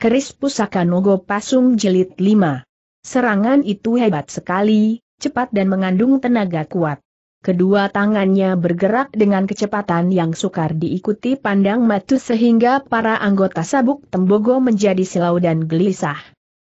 Keris Pusaka Nogo Pasung jelit 5. Serangan itu hebat sekali, cepat dan mengandung tenaga kuat. Kedua tangannya bergerak dengan kecepatan yang sukar diikuti pandang matu sehingga para anggota sabuk tembogo menjadi silau dan gelisah.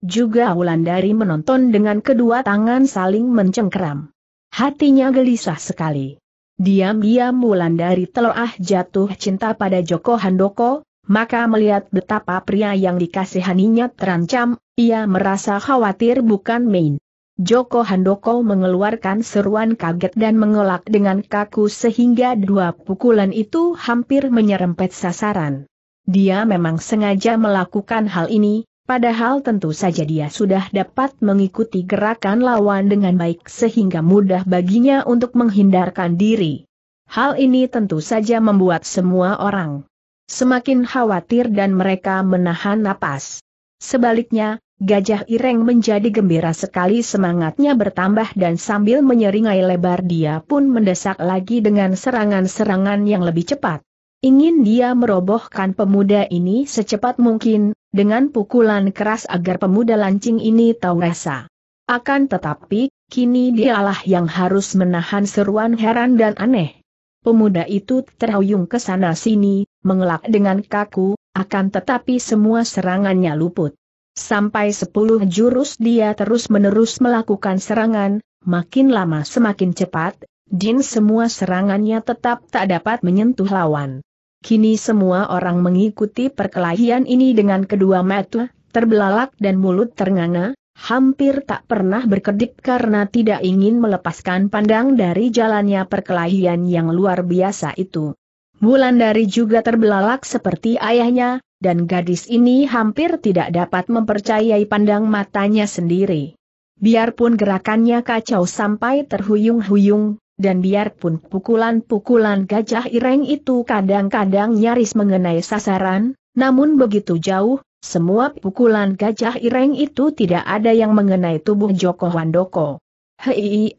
Juga Wulandari menonton dengan kedua tangan saling mencengkeram. Hatinya gelisah sekali. Diam-diam Wulandari telah jatuh cinta pada Joko Handoko, maka melihat betapa pria yang dikasihaninya terancam, ia merasa khawatir bukan main. Joko Handoko mengeluarkan seruan kaget dan mengelak dengan kaku sehingga dua pukulan itu hampir menyerempet sasaran. Dia memang sengaja melakukan hal ini, padahal tentu saja dia sudah dapat mengikuti gerakan lawan dengan baik sehingga mudah baginya untuk menghindarkan diri. Hal ini tentu saja membuat semua orang Semakin khawatir dan mereka menahan napas. Sebaliknya, Gajah Ireng menjadi gembira sekali semangatnya bertambah dan sambil menyeringai lebar dia pun mendesak lagi dengan serangan-serangan yang lebih cepat. Ingin dia merobohkan pemuda ini secepat mungkin, dengan pukulan keras agar pemuda lancing ini tahu rasa. Akan tetapi, kini dialah yang harus menahan seruan heran dan aneh. Pemuda itu terhuyung ke sana sini, mengelak dengan kaku, akan tetapi semua serangannya luput. Sampai sepuluh jurus dia terus-menerus melakukan serangan, makin lama semakin cepat, Jin semua serangannya tetap tak dapat menyentuh lawan. Kini semua orang mengikuti perkelahian ini dengan kedua mata, terbelalak dan mulut ternganga, hampir tak pernah berkedip karena tidak ingin melepaskan pandang dari jalannya perkelahian yang luar biasa itu. Wulandari juga terbelalak seperti ayahnya, dan gadis ini hampir tidak dapat mempercayai pandang matanya sendiri. Biarpun gerakannya kacau sampai terhuyung-huyung, dan biarpun pukulan-pukulan gajah ireng itu kadang-kadang nyaris mengenai sasaran, namun begitu jauh, semua pukulan gajah ireng itu tidak ada yang mengenai tubuh Joko Handoko. Hei,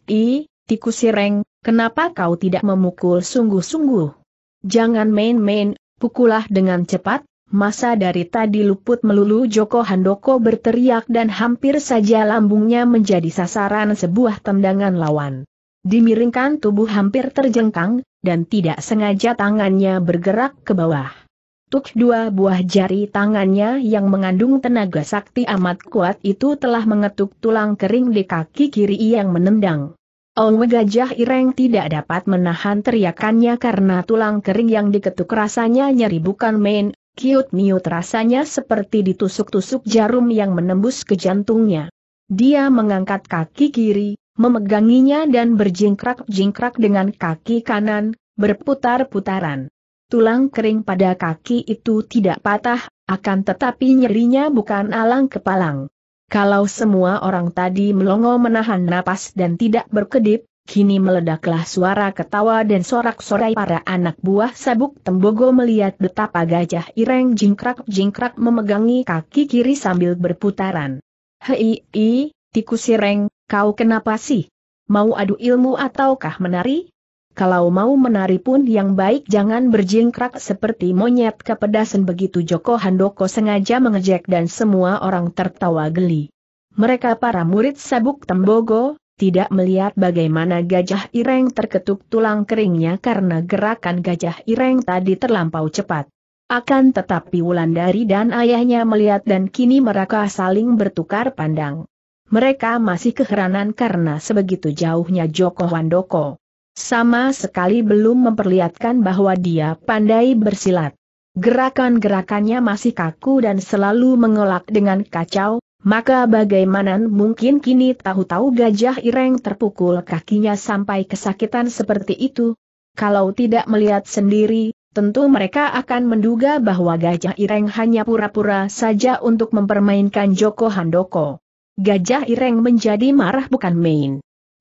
tikus ireng, kenapa kau tidak memukul sungguh-sungguh? Jangan main-main, pukulah dengan cepat, masa dari tadi luput melulu Joko Handoko berteriak dan hampir saja lambungnya menjadi sasaran sebuah tendangan lawan. Dimiringkan tubuh hampir terjengkang, dan tidak sengaja tangannya bergerak ke bawah. Tuk dua buah jari tangannya yang mengandung tenaga sakti amat kuat itu telah mengetuk tulang kering di kaki kiri yang menendang. Ongwe Gajah Ireng tidak dapat menahan teriakannya karena tulang kering yang diketuk rasanya nyeri bukan main, kiut miut rasanya seperti ditusuk-tusuk jarum yang menembus ke jantungnya. Dia mengangkat kaki kiri, memeganginya dan berjingkrak-jingkrak dengan kaki kanan, berputar-putaran. Tulang kering pada kaki itu tidak patah, akan tetapi nyerinya bukan alang kepalang. Kalau semua orang tadi melongo menahan napas dan tidak berkedip, kini meledaklah suara ketawa dan sorak-sorai para anak buah sabuk tembogo melihat betapa gajah ireng jingkrak-jingkrak memegangi kaki kiri sambil berputaran. Hei, i, tikus ireng, kau kenapa sih? Mau adu ilmu ataukah menari? kalau mau menari pun yang baik jangan berjingkrak seperti monyet kepedasan begitu Joko Handoko sengaja mengejek dan semua orang tertawa geli. Mereka para murid sabuk tembogo, tidak melihat bagaimana gajah ireng terketuk tulang keringnya karena gerakan gajah ireng tadi terlampau cepat. Akan tetapi Wulandari dan ayahnya melihat dan kini mereka saling bertukar pandang. Mereka masih keheranan karena sebegitu jauhnya Joko Wandoko sama sekali belum memperlihatkan bahwa dia pandai bersilat. Gerakan-gerakannya masih kaku dan selalu mengelak dengan kacau, maka bagaimana mungkin kini tahu-tahu gajah ireng terpukul kakinya sampai kesakitan seperti itu? Kalau tidak melihat sendiri, tentu mereka akan menduga bahwa gajah ireng hanya pura-pura saja untuk mempermainkan Joko Handoko. Gajah ireng menjadi marah bukan main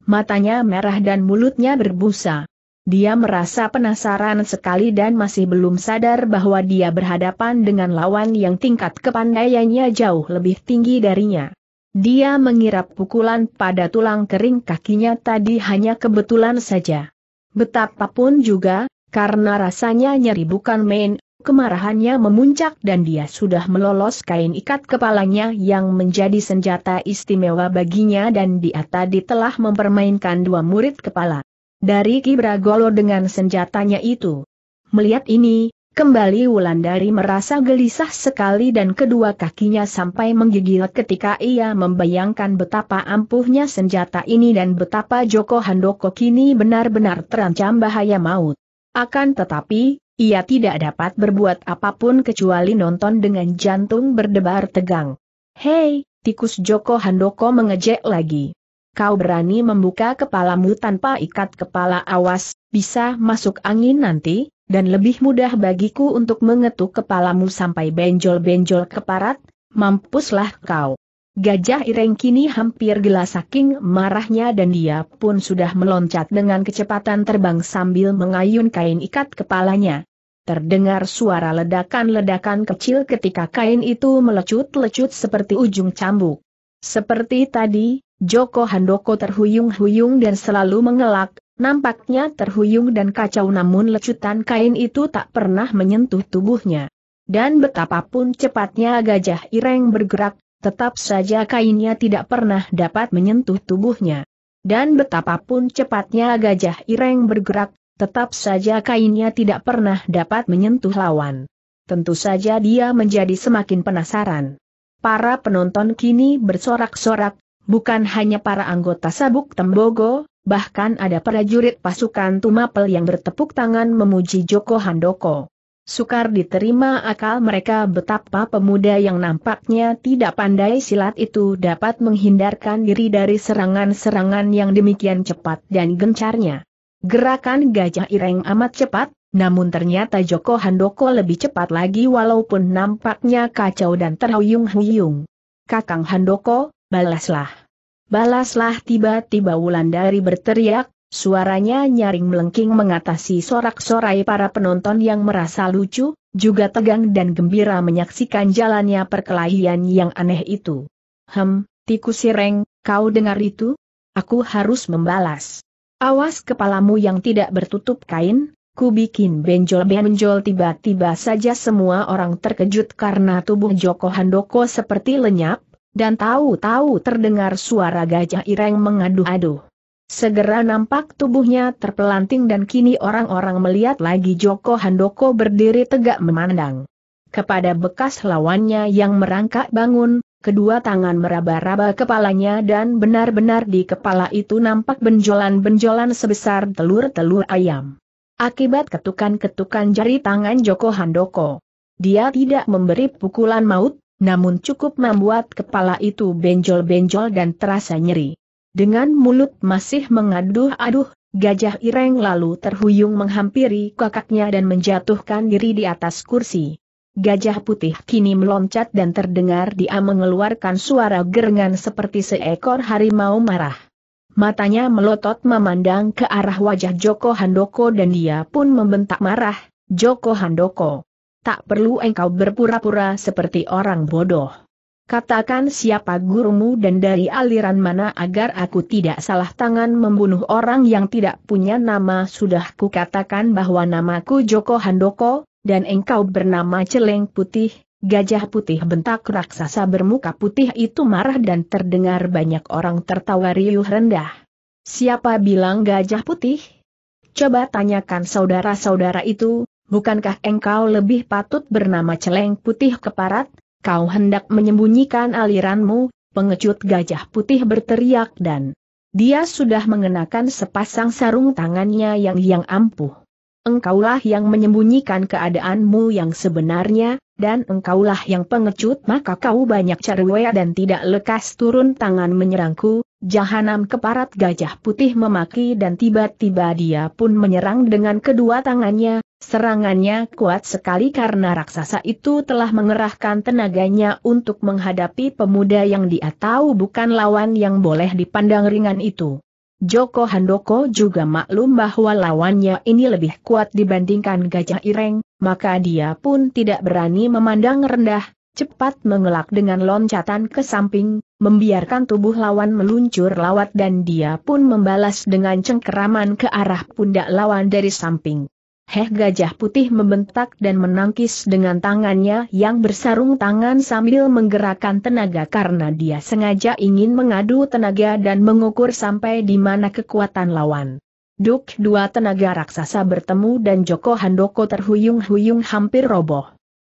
matanya merah dan mulutnya berbusa. Dia merasa penasaran sekali dan masih belum sadar bahwa dia berhadapan dengan lawan yang tingkat kepandaiannya jauh lebih tinggi darinya. Dia mengira pukulan pada tulang kering kakinya tadi hanya kebetulan saja. Betapapun juga, karena rasanya nyeri bukan main, Kemarahannya memuncak dan dia sudah melolos kain ikat kepalanya yang menjadi senjata istimewa baginya dan dia tadi telah mempermainkan dua murid kepala. Dari Kibra Golo dengan senjatanya itu. Melihat ini, kembali Wulandari merasa gelisah sekali dan kedua kakinya sampai menggigil ketika ia membayangkan betapa ampuhnya senjata ini dan betapa Joko Handoko kini benar-benar terancam bahaya maut. Akan tetapi, ia tidak dapat berbuat apapun kecuali nonton dengan jantung berdebar tegang. Hei, tikus Joko Handoko mengejek lagi. Kau berani membuka kepalamu tanpa ikat kepala awas, bisa masuk angin nanti, dan lebih mudah bagiku untuk mengetuk kepalamu sampai benjol-benjol keparat, mampuslah kau. Gajah Ireng kini hampir gila saking marahnya dan dia pun sudah meloncat dengan kecepatan terbang sambil mengayun kain ikat kepalanya. Terdengar suara ledakan-ledakan kecil ketika kain itu melecut-lecut seperti ujung cambuk. Seperti tadi, Joko Handoko terhuyung-huyung dan selalu mengelak, nampaknya terhuyung dan kacau namun lecutan kain itu tak pernah menyentuh tubuhnya. Dan betapapun cepatnya gajah ireng bergerak, Tetap saja kainnya tidak pernah dapat menyentuh tubuhnya. Dan betapapun cepatnya gajah ireng bergerak, tetap saja kainnya tidak pernah dapat menyentuh lawan. Tentu saja dia menjadi semakin penasaran. Para penonton kini bersorak-sorak, bukan hanya para anggota sabuk Tembogo, bahkan ada prajurit pasukan Tumapel yang bertepuk tangan memuji Joko Handoko. Sukar diterima akal mereka betapa pemuda yang nampaknya tidak pandai silat itu dapat menghindarkan diri dari serangan-serangan yang demikian cepat dan gencarnya. Gerakan gajah ireng amat cepat, namun ternyata Joko Handoko lebih cepat lagi walaupun nampaknya kacau dan terhuyung-huyung. Kakang Handoko, balaslah. Balaslah tiba-tiba Wulandari berteriak, Suaranya nyaring melengking mengatasi sorak-sorai para penonton yang merasa lucu, juga tegang dan gembira menyaksikan jalannya perkelahian yang aneh itu. Hem, tikus sireng, kau dengar itu? Aku harus membalas. Awas kepalamu yang tidak bertutup kain, ku bikin benjol-benjol tiba-tiba saja semua orang terkejut karena tubuh Joko Handoko seperti lenyap, dan tahu-tahu terdengar suara gajah ireng mengadu aduh. Segera nampak tubuhnya terpelanting dan kini orang-orang melihat lagi Joko Handoko berdiri tegak memandang. Kepada bekas lawannya yang merangkak bangun, kedua tangan meraba-raba kepalanya dan benar-benar di kepala itu nampak benjolan-benjolan sebesar telur-telur ayam. Akibat ketukan-ketukan jari tangan Joko Handoko. Dia tidak memberi pukulan maut, namun cukup membuat kepala itu benjol-benjol dan terasa nyeri. Dengan mulut masih mengaduh-aduh, gajah ireng lalu terhuyung menghampiri kakaknya dan menjatuhkan diri di atas kursi. Gajah putih kini meloncat dan terdengar dia mengeluarkan suara gerengan seperti seekor harimau marah. Matanya melotot memandang ke arah wajah Joko Handoko dan dia pun membentak marah, Joko Handoko. Tak perlu engkau berpura-pura seperti orang bodoh. Katakan siapa gurumu dan dari aliran mana agar aku tidak salah tangan membunuh orang yang tidak punya nama. Sudah katakan bahwa namaku Joko Handoko, dan engkau bernama Celeng Putih, gajah putih bentak raksasa bermuka putih itu marah dan terdengar banyak orang tertawa riuh rendah. Siapa bilang gajah putih? Coba tanyakan saudara-saudara itu, bukankah engkau lebih patut bernama Celeng Putih Keparat? Kau hendak menyembunyikan aliranmu, pengecut gajah putih berteriak dan dia sudah mengenakan sepasang sarung tangannya yang yang ampuh. Engkaulah yang menyembunyikan keadaanmu yang sebenarnya, dan engkaulah yang pengecut maka kau banyak cerwe dan tidak lekas turun tangan menyerangku, Jahanam keparat gajah putih memaki dan tiba-tiba dia pun menyerang dengan kedua tangannya, serangannya kuat sekali karena raksasa itu telah mengerahkan tenaganya untuk menghadapi pemuda yang dia tahu bukan lawan yang boleh dipandang ringan itu. Joko Handoko juga maklum bahwa lawannya ini lebih kuat dibandingkan gajah ireng, maka dia pun tidak berani memandang rendah, cepat mengelak dengan loncatan ke samping, membiarkan tubuh lawan meluncur lawat dan dia pun membalas dengan cengkeraman ke arah pundak lawan dari samping. Heh gajah putih membentak dan menangkis dengan tangannya yang bersarung tangan sambil menggerakkan tenaga karena dia sengaja ingin mengadu tenaga dan mengukur sampai di mana kekuatan lawan. Duk dua tenaga raksasa bertemu dan Joko Handoko terhuyung-huyung hampir roboh.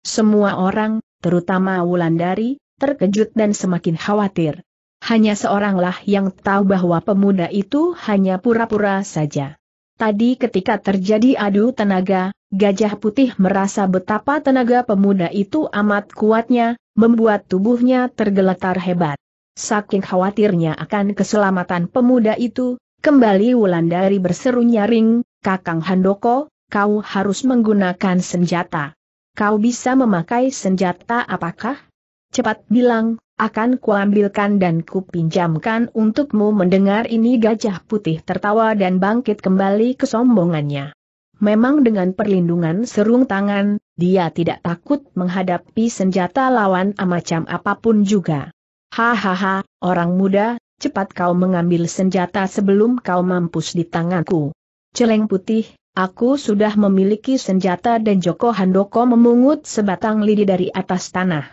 Semua orang, terutama Wulandari, terkejut dan semakin khawatir. Hanya seoranglah yang tahu bahwa pemuda itu hanya pura-pura saja. Tadi ketika terjadi adu tenaga, Gajah Putih merasa betapa tenaga pemuda itu amat kuatnya, membuat tubuhnya tergeletar hebat. Saking khawatirnya akan keselamatan pemuda itu, kembali Wulandari berseru nyaring, Kakang Handoko, kau harus menggunakan senjata kau bisa memakai senjata apakah? Cepat bilang, akan kuambilkan dan kupinjamkan untukmu mendengar ini gajah putih tertawa dan bangkit kembali kesombongannya. Memang dengan perlindungan serung tangan, dia tidak takut menghadapi senjata lawan macam apapun juga. Hahaha, orang muda, cepat kau mengambil senjata sebelum kau mampus di tanganku. Celeng putih, Aku sudah memiliki senjata dan Joko Handoko memungut sebatang lidi dari atas tanah.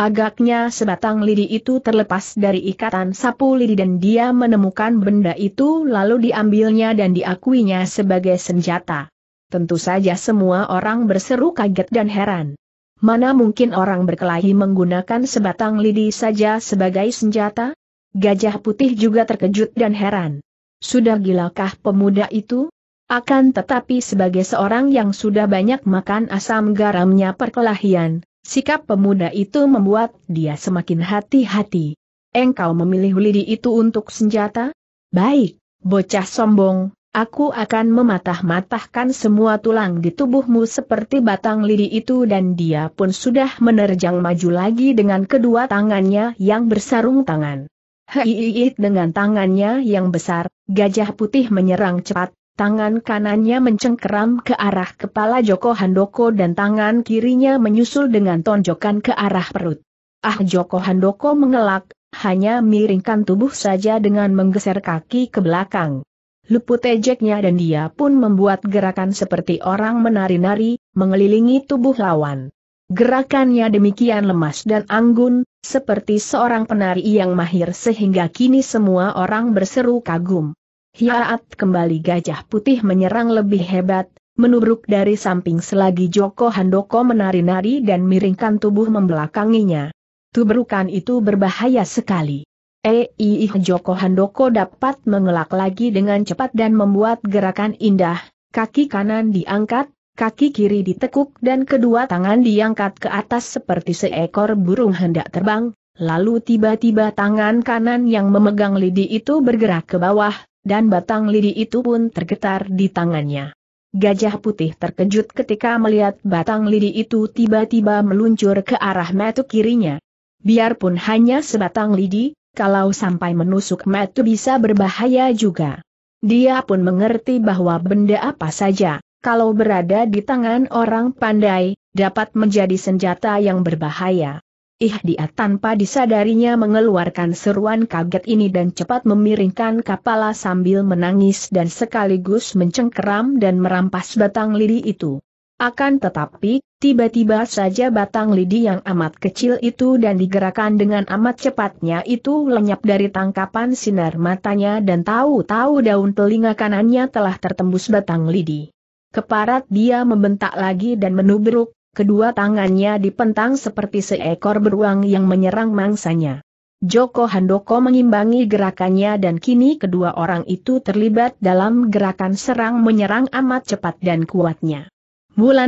Agaknya sebatang lidi itu terlepas dari ikatan sapu lidi dan dia menemukan benda itu lalu diambilnya dan diakuinya sebagai senjata. Tentu saja semua orang berseru kaget dan heran. Mana mungkin orang berkelahi menggunakan sebatang lidi saja sebagai senjata? Gajah putih juga terkejut dan heran. Sudah gilakah pemuda itu? Akan tetapi sebagai seorang yang sudah banyak makan asam garamnya perkelahian, sikap pemuda itu membuat dia semakin hati-hati. Engkau memilih lidi itu untuk senjata? Baik, bocah sombong, aku akan mematah-matahkan semua tulang di tubuhmu seperti batang lidi itu dan dia pun sudah menerjang maju lagi dengan kedua tangannya yang bersarung tangan. Hei dengan tangannya yang besar, gajah putih menyerang cepat, Tangan kanannya mencengkeram ke arah kepala Joko Handoko dan tangan kirinya menyusul dengan tonjokan ke arah perut. Ah Joko Handoko mengelak, hanya miringkan tubuh saja dengan menggeser kaki ke belakang. Luput ejeknya dan dia pun membuat gerakan seperti orang menari-nari, mengelilingi tubuh lawan. Gerakannya demikian lemas dan anggun, seperti seorang penari yang mahir sehingga kini semua orang berseru kagum. Hiaat kembali gajah putih menyerang lebih hebat, menubruk dari samping selagi Joko Handoko menari-nari dan miringkan tubuh membelakanginya. Tubrukan itu berbahaya sekali. Eih eh, Joko Handoko dapat mengelak lagi dengan cepat dan membuat gerakan indah, kaki kanan diangkat, kaki kiri ditekuk dan kedua tangan diangkat ke atas seperti seekor burung hendak terbang, lalu tiba-tiba tangan kanan yang memegang lidi itu bergerak ke bawah, dan batang lidi itu pun tergetar di tangannya. Gajah putih terkejut ketika melihat batang lidi itu tiba-tiba meluncur ke arah metu kirinya. Biarpun hanya sebatang lidi, kalau sampai menusuk metu bisa berbahaya juga. Dia pun mengerti bahwa benda apa saja, kalau berada di tangan orang pandai, dapat menjadi senjata yang berbahaya. Ih dia tanpa disadarinya mengeluarkan seruan kaget ini dan cepat memiringkan kepala sambil menangis dan sekaligus mencengkeram dan merampas batang lidi itu. Akan tetapi, tiba-tiba saja batang lidi yang amat kecil itu dan digerakkan dengan amat cepatnya itu lenyap dari tangkapan sinar matanya dan tahu-tahu daun telinga kanannya telah tertembus batang lidi. Keparat dia membentak lagi dan menubruk, kedua tangannya dipentang seperti seekor beruang yang menyerang mangsanya. Joko Handoko mengimbangi gerakannya dan kini kedua orang itu terlibat dalam gerakan serang-menyerang amat cepat dan kuatnya.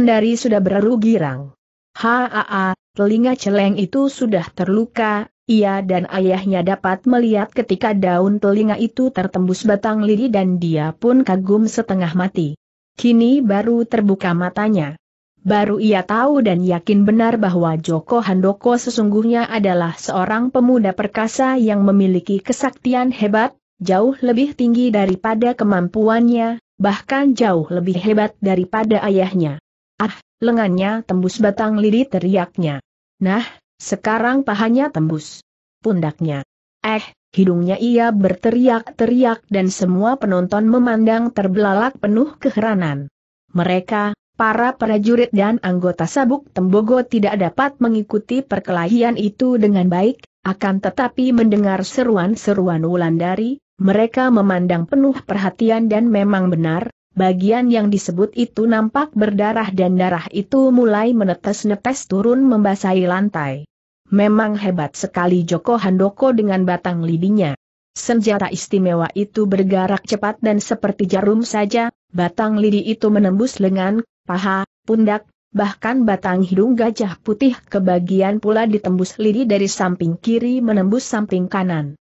dari sudah berlalu girang. Haa, telinga celeng itu sudah terluka, ia dan ayahnya dapat melihat ketika daun telinga itu tertembus batang lidi dan dia pun kagum setengah mati. Kini baru terbuka matanya. Baru ia tahu dan yakin benar bahwa Joko Handoko sesungguhnya adalah seorang pemuda perkasa yang memiliki kesaktian hebat, jauh lebih tinggi daripada kemampuannya, bahkan jauh lebih hebat daripada ayahnya. Ah, lengannya tembus batang lidi teriaknya. Nah, sekarang pahanya tembus. Pundaknya. Eh, hidungnya ia berteriak-teriak dan semua penonton memandang terbelalak penuh keheranan. Mereka, Para prajurit dan anggota sabuk Tembogo tidak dapat mengikuti perkelahian itu dengan baik, akan tetapi mendengar seruan-seruan Wulandari, mereka memandang penuh perhatian dan memang benar, bagian yang disebut itu nampak berdarah dan darah itu mulai menetes-netes turun membasahi lantai. Memang hebat sekali Joko Handoko dengan batang lidinya. Senjata istimewa itu bergerak cepat dan seperti jarum saja, batang lidi itu menembus lengan, paha, pundak, bahkan batang hidung gajah putih kebagian pula ditembus lidi dari samping kiri menembus samping kanan.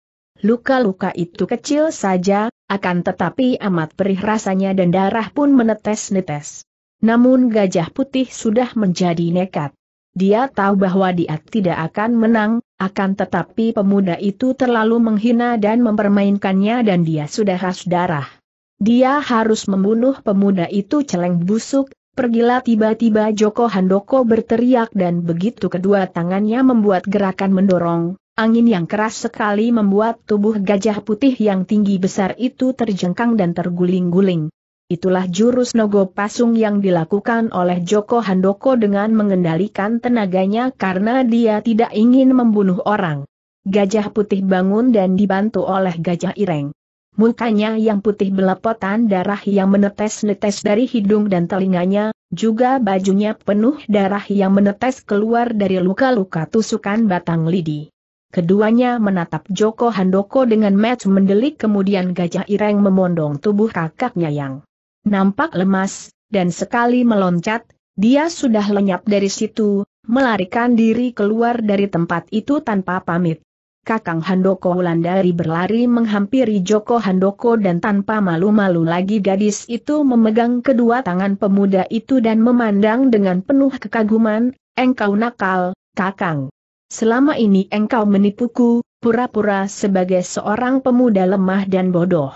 Luka-luka itu kecil saja, akan tetapi amat perih rasanya dan darah pun menetes-netes. Namun gajah putih sudah menjadi nekat. Dia tahu bahwa dia tidak akan menang, akan tetapi pemuda itu terlalu menghina dan mempermainkannya dan dia sudah khas darah. Dia harus membunuh pemuda itu celeng busuk, Pergilah tiba-tiba Joko Handoko berteriak dan begitu kedua tangannya membuat gerakan mendorong, angin yang keras sekali membuat tubuh gajah putih yang tinggi besar itu terjengkang dan terguling-guling. Itulah jurus nogo pasung yang dilakukan oleh Joko Handoko dengan mengendalikan tenaganya karena dia tidak ingin membunuh orang. Gajah putih bangun dan dibantu oleh gajah ireng. Mukanya yang putih belepotan darah yang menetes-netes dari hidung dan telinganya, juga bajunya penuh darah yang menetes keluar dari luka-luka tusukan batang lidi. Keduanya menatap Joko Handoko dengan match mendelik kemudian Gajah Ireng memondong tubuh kakaknya yang nampak lemas, dan sekali meloncat, dia sudah lenyap dari situ, melarikan diri keluar dari tempat itu tanpa pamit. Kakang Handoko Wulandari berlari menghampiri Joko Handoko dan tanpa malu-malu lagi gadis itu memegang kedua tangan pemuda itu dan memandang dengan penuh kekaguman, engkau nakal, Kakang. Selama ini engkau menipuku, pura-pura sebagai seorang pemuda lemah dan bodoh.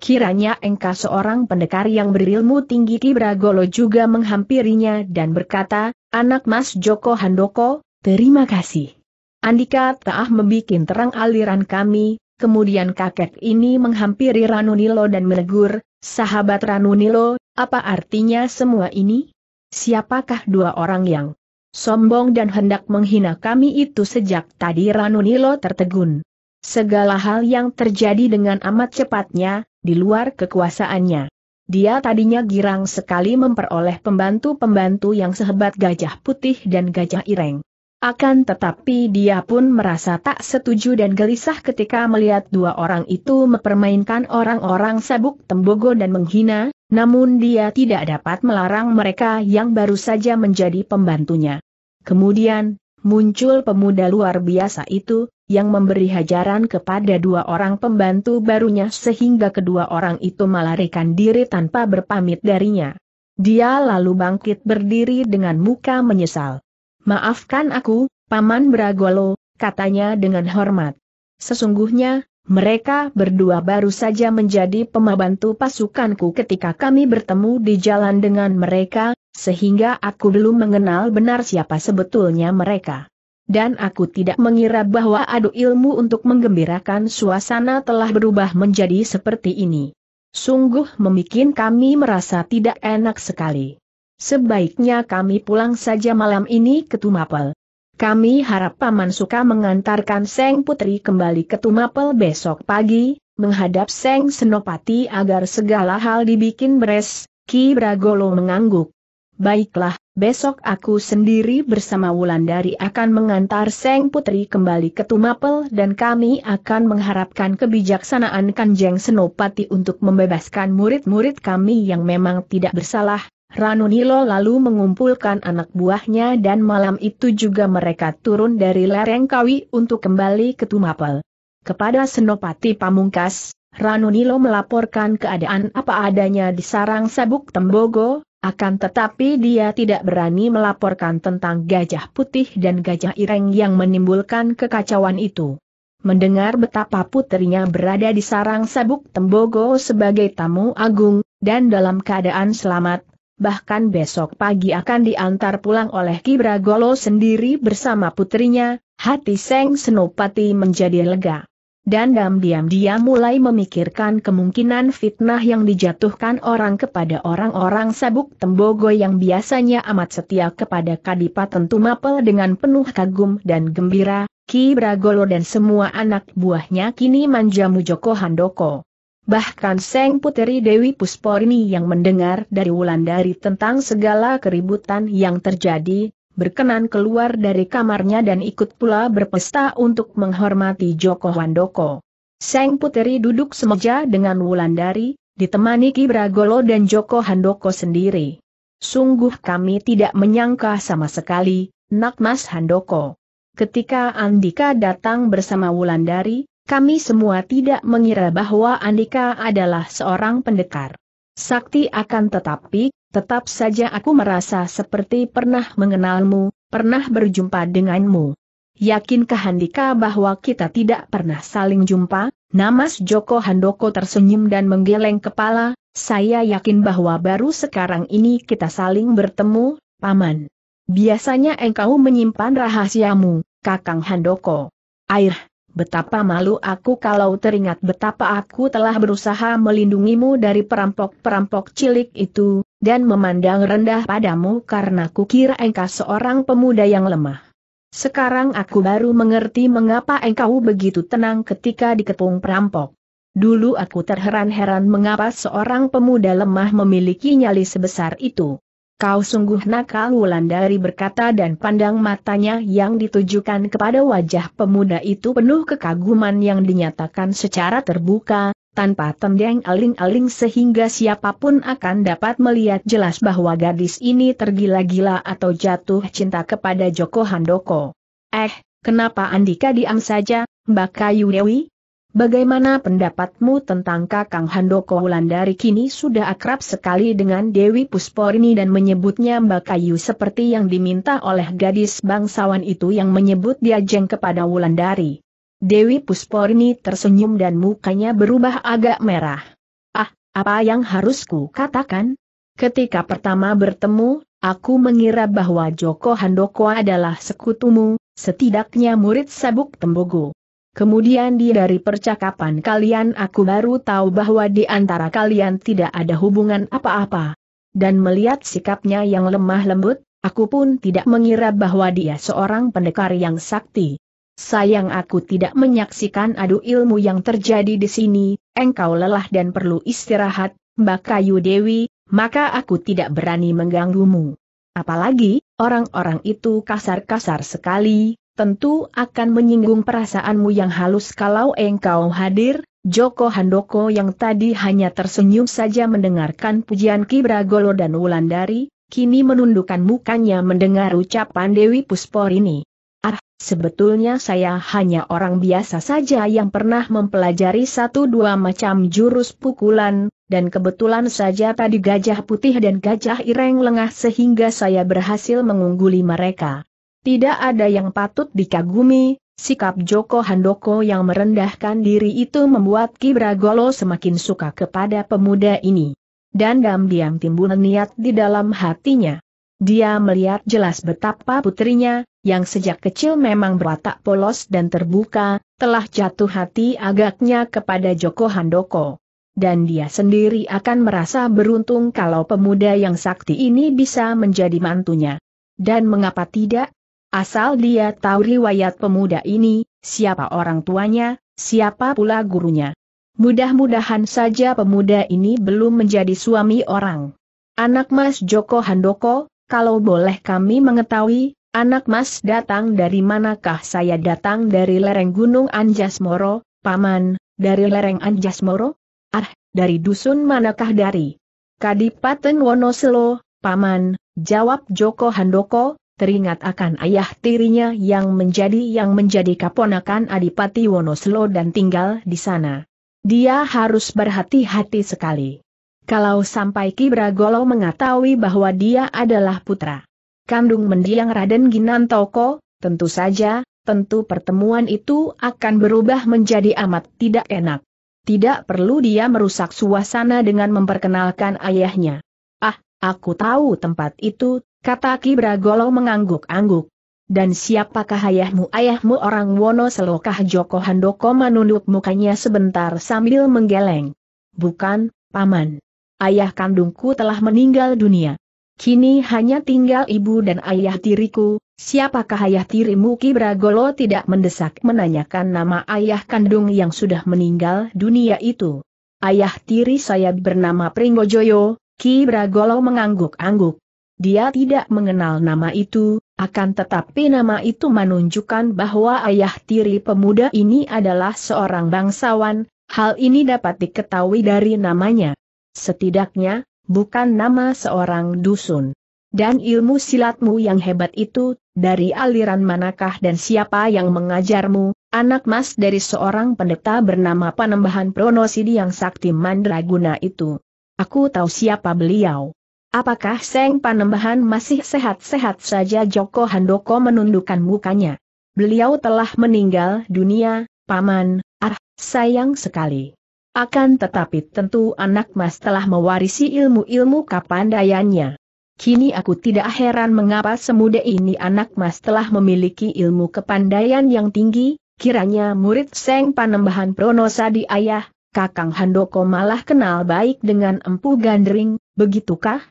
Kiranya engkau seorang pendekar yang berilmu tinggi Kibragolo juga menghampirinya dan berkata, anak mas Joko Handoko, terima kasih. Andika Taah membuat terang aliran kami, kemudian kakek ini menghampiri Ranunilo dan menegur, sahabat Ranunilo, apa artinya semua ini? Siapakah dua orang yang sombong dan hendak menghina kami itu sejak tadi Ranunilo tertegun. Segala hal yang terjadi dengan amat cepatnya, di luar kekuasaannya. Dia tadinya girang sekali memperoleh pembantu-pembantu yang sehebat gajah putih dan gajah ireng. Akan tetapi dia pun merasa tak setuju dan gelisah ketika melihat dua orang itu mempermainkan orang-orang sabuk tembogo dan menghina, namun dia tidak dapat melarang mereka yang baru saja menjadi pembantunya. Kemudian, muncul pemuda luar biasa itu, yang memberi hajaran kepada dua orang pembantu barunya sehingga kedua orang itu melarikan diri tanpa berpamit darinya. Dia lalu bangkit berdiri dengan muka menyesal. Maafkan aku, Paman Bragolo, katanya dengan hormat. Sesungguhnya, mereka berdua baru saja menjadi pembantu pasukanku ketika kami bertemu di jalan dengan mereka, sehingga aku belum mengenal benar siapa sebetulnya mereka. Dan aku tidak mengira bahwa adu ilmu untuk menggembirakan suasana telah berubah menjadi seperti ini. Sungguh membuat kami merasa tidak enak sekali. Sebaiknya kami pulang saja malam ini ke Tumapel. Kami harap Paman Suka mengantarkan Seng Putri kembali ke Tumapel besok pagi, menghadap Seng Senopati agar segala hal dibikin beres, Ki Bragolo mengangguk. Baiklah, besok aku sendiri bersama Wulandari akan mengantar Seng Putri kembali ke Tumapel dan kami akan mengharapkan kebijaksanaan Kanjeng Senopati untuk membebaskan murid-murid kami yang memang tidak bersalah, Ranunilo lalu mengumpulkan anak buahnya dan malam itu juga mereka turun dari lereng Kawi untuk kembali ke Tumapel. Kepada Senopati Pamungkas, Ranunilo melaporkan keadaan apa adanya di sarang sabuk Tembogo, akan tetapi dia tidak berani melaporkan tentang gajah putih dan gajah ireng yang menimbulkan kekacauan itu. Mendengar betapa putrinya berada di sarang sabuk Tembogo sebagai tamu agung, dan dalam keadaan selamat, bahkan besok pagi akan diantar pulang oleh Kibra Golo sendiri bersama putrinya, hati Seng Senopati menjadi lega. Dan diam-diam mulai memikirkan kemungkinan fitnah yang dijatuhkan orang kepada orang-orang sabuk tembogo yang biasanya amat setia kepada Kadipaten Tumapel dengan penuh kagum dan gembira, Ki Bragolo dan semua anak buahnya kini manjamu Joko Handoko. Bahkan Seng Puteri Dewi Pusporni yang mendengar dari Wulandari tentang segala keributan yang terjadi, berkenan keluar dari kamarnya dan ikut pula berpesta untuk menghormati Joko Handoko. Seng Puteri duduk semeja dengan Wulandari, ditemani Ki Bragolo dan Joko Handoko sendiri. Sungguh kami tidak menyangka sama sekali, nak Mas Handoko. Ketika Andika datang bersama Wulandari, kami semua tidak mengira bahwa Andika adalah seorang pendekar. Sakti akan tetapi, tetap saja aku merasa seperti pernah mengenalmu, pernah berjumpa denganmu. Yakinkah Andika bahwa kita tidak pernah saling jumpa? Namas Joko Handoko tersenyum dan menggeleng kepala, saya yakin bahwa baru sekarang ini kita saling bertemu, Paman. Biasanya engkau menyimpan rahasiamu, Kakang Handoko. Air, Betapa malu aku kalau teringat betapa aku telah berusaha melindungimu dari perampok-perampok cilik itu, dan memandang rendah padamu karena kukira engkau seorang pemuda yang lemah. Sekarang aku baru mengerti mengapa engkau begitu tenang ketika dikepung perampok. Dulu aku terheran-heran mengapa seorang pemuda lemah memiliki nyali sebesar itu. Kau sungguh nakal Wulandari berkata dan pandang matanya yang ditujukan kepada wajah pemuda itu penuh kekaguman yang dinyatakan secara terbuka, tanpa tendeng aling-aling sehingga siapapun akan dapat melihat jelas bahwa gadis ini tergila-gila atau jatuh cinta kepada Joko Handoko. Eh, kenapa Andika diam saja, Mbak Kayu Dewi? Bagaimana pendapatmu tentang Kakang Handoko Wulandari kini sudah akrab sekali dengan Dewi Pusporini dan menyebutnya Mbak Kayu seperti yang diminta oleh gadis bangsawan itu yang menyebut dia jeng kepada Wulandari. Dewi Pusporini tersenyum dan mukanya berubah agak merah. Ah, apa yang harusku katakan? Ketika pertama bertemu, aku mengira bahwa Joko Handoko adalah sekutumu, setidaknya murid sabuk tembogo. Kemudian di dari percakapan kalian aku baru tahu bahwa di antara kalian tidak ada hubungan apa-apa. Dan melihat sikapnya yang lemah lembut, aku pun tidak mengira bahwa dia seorang pendekar yang sakti. Sayang aku tidak menyaksikan adu ilmu yang terjadi di sini, engkau lelah dan perlu istirahat, Mbak Kayu Dewi, maka aku tidak berani mengganggumu. Apalagi, orang-orang itu kasar-kasar sekali, tentu akan menyinggung perasaanmu yang halus kalau engkau hadir, Joko Handoko yang tadi hanya tersenyum saja mendengarkan pujian Kibragolo dan Wulandari, kini menundukkan mukanya mendengar ucapan Dewi Puspor ini. Ah, sebetulnya saya hanya orang biasa saja yang pernah mempelajari satu dua macam jurus pukulan, dan kebetulan saja tadi gajah putih dan gajah ireng lengah sehingga saya berhasil mengungguli mereka. Tidak ada yang patut dikagumi, sikap Joko Handoko yang merendahkan diri itu membuat Ki Bragolo semakin suka kepada pemuda ini. Dan diam-diam timbul niat di dalam hatinya. Dia melihat jelas betapa putrinya, yang sejak kecil memang berwatak polos dan terbuka, telah jatuh hati agaknya kepada Joko Handoko dan dia sendiri akan merasa beruntung kalau pemuda yang sakti ini bisa menjadi mantunya. Dan mengapa tidak? Asal dia tahu riwayat pemuda ini, siapa orang tuanya, siapa pula gurunya. Mudah-mudahan saja pemuda ini belum menjadi suami orang. Anak Mas Joko Handoko, kalau boleh kami mengetahui, anak Mas datang dari manakah saya datang dari lereng Gunung Anjas Moro, Paman, dari lereng Anjas Moro? Ah, dari dusun manakah dari? Kadipaten Wonoselo, Paman, jawab Joko Handoko, teringat akan ayah tirinya yang menjadi yang menjadi kaponakan Adipati Wonoslo dan tinggal di sana. Dia harus berhati-hati sekali. Kalau sampai Kibra Golo mengetahui bahwa dia adalah putra kandung mendiang Raden Ginantoko, tentu saja, tentu pertemuan itu akan berubah menjadi amat tidak enak. Tidak perlu dia merusak suasana dengan memperkenalkan ayahnya. Ah, aku tahu tempat itu, Kata Ki Bragolo mengangguk-angguk. Dan siapakah ayahmu? Ayahmu orang Wono selokah Joko Handoko menunduk mukanya sebentar sambil menggeleng. Bukan, Paman. Ayah kandungku telah meninggal dunia. Kini hanya tinggal ibu dan ayah tiriku, siapakah ayah tirimu Ki Bragolo tidak mendesak menanyakan nama ayah kandung yang sudah meninggal dunia itu. Ayah tiri saya bernama Pringgojoyo, Bragolo mengangguk-angguk. Dia tidak mengenal nama itu, akan tetapi nama itu menunjukkan bahwa ayah tiri pemuda ini adalah seorang bangsawan, hal ini dapat diketahui dari namanya. Setidaknya, bukan nama seorang dusun. Dan ilmu silatmu yang hebat itu, dari aliran manakah dan siapa yang mengajarmu, anak mas dari seorang pendeta bernama Panembahan Pronosidi yang sakti mandraguna itu. Aku tahu siapa beliau. Apakah Seng Panembahan masih sehat-sehat saja Joko Handoko menundukkan mukanya. Beliau telah meninggal dunia, Paman, ah, sayang sekali. Akan tetapi tentu anak mas telah mewarisi ilmu-ilmu kapandayannya. Kini aku tidak heran mengapa semuda ini anak mas telah memiliki ilmu kepandaian yang tinggi, kiranya murid Seng Panembahan Pronosa di ayah, Kakang Handoko malah kenal baik dengan Empu Gandring, begitukah?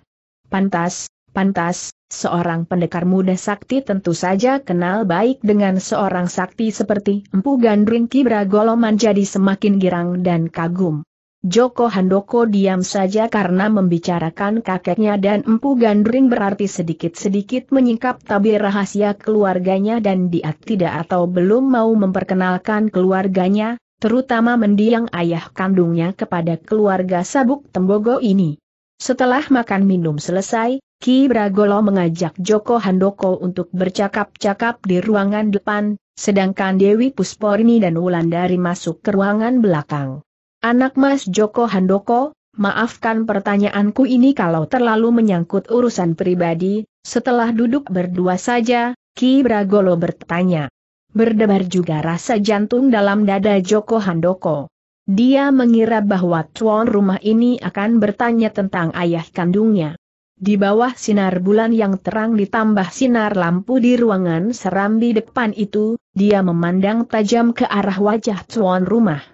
Pantas, pantas, seorang pendekar muda sakti tentu saja kenal baik dengan seorang sakti seperti Empu Gandring Kibra Goloman jadi semakin girang dan kagum. Joko Handoko diam saja karena membicarakan kakeknya dan Empu Gandring berarti sedikit-sedikit menyingkap tabir rahasia keluarganya dan dia tidak atau belum mau memperkenalkan keluarganya, terutama mendiang ayah kandungnya kepada keluarga Sabuk Tembogo ini. Setelah makan minum selesai, Ki Bragolo mengajak Joko Handoko untuk bercakap-cakap di ruangan depan, sedangkan Dewi Pusporni dan Wulandari masuk ke ruangan belakang. Anak Mas Joko Handoko, maafkan pertanyaanku ini kalau terlalu menyangkut urusan pribadi, setelah duduk berdua saja, Ki Bragolo bertanya. Berdebar juga rasa jantung dalam dada Joko Handoko. Dia mengira bahwa tuan rumah ini akan bertanya tentang ayah kandungnya. Di bawah sinar bulan yang terang ditambah sinar lampu di ruangan serambi depan itu, dia memandang tajam ke arah wajah tuan rumah.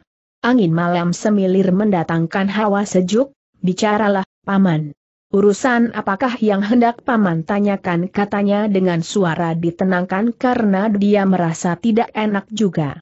Angin malam semilir mendatangkan hawa sejuk, bicaralah, Paman. Urusan apakah yang hendak Paman tanyakan katanya dengan suara ditenangkan karena dia merasa tidak enak juga.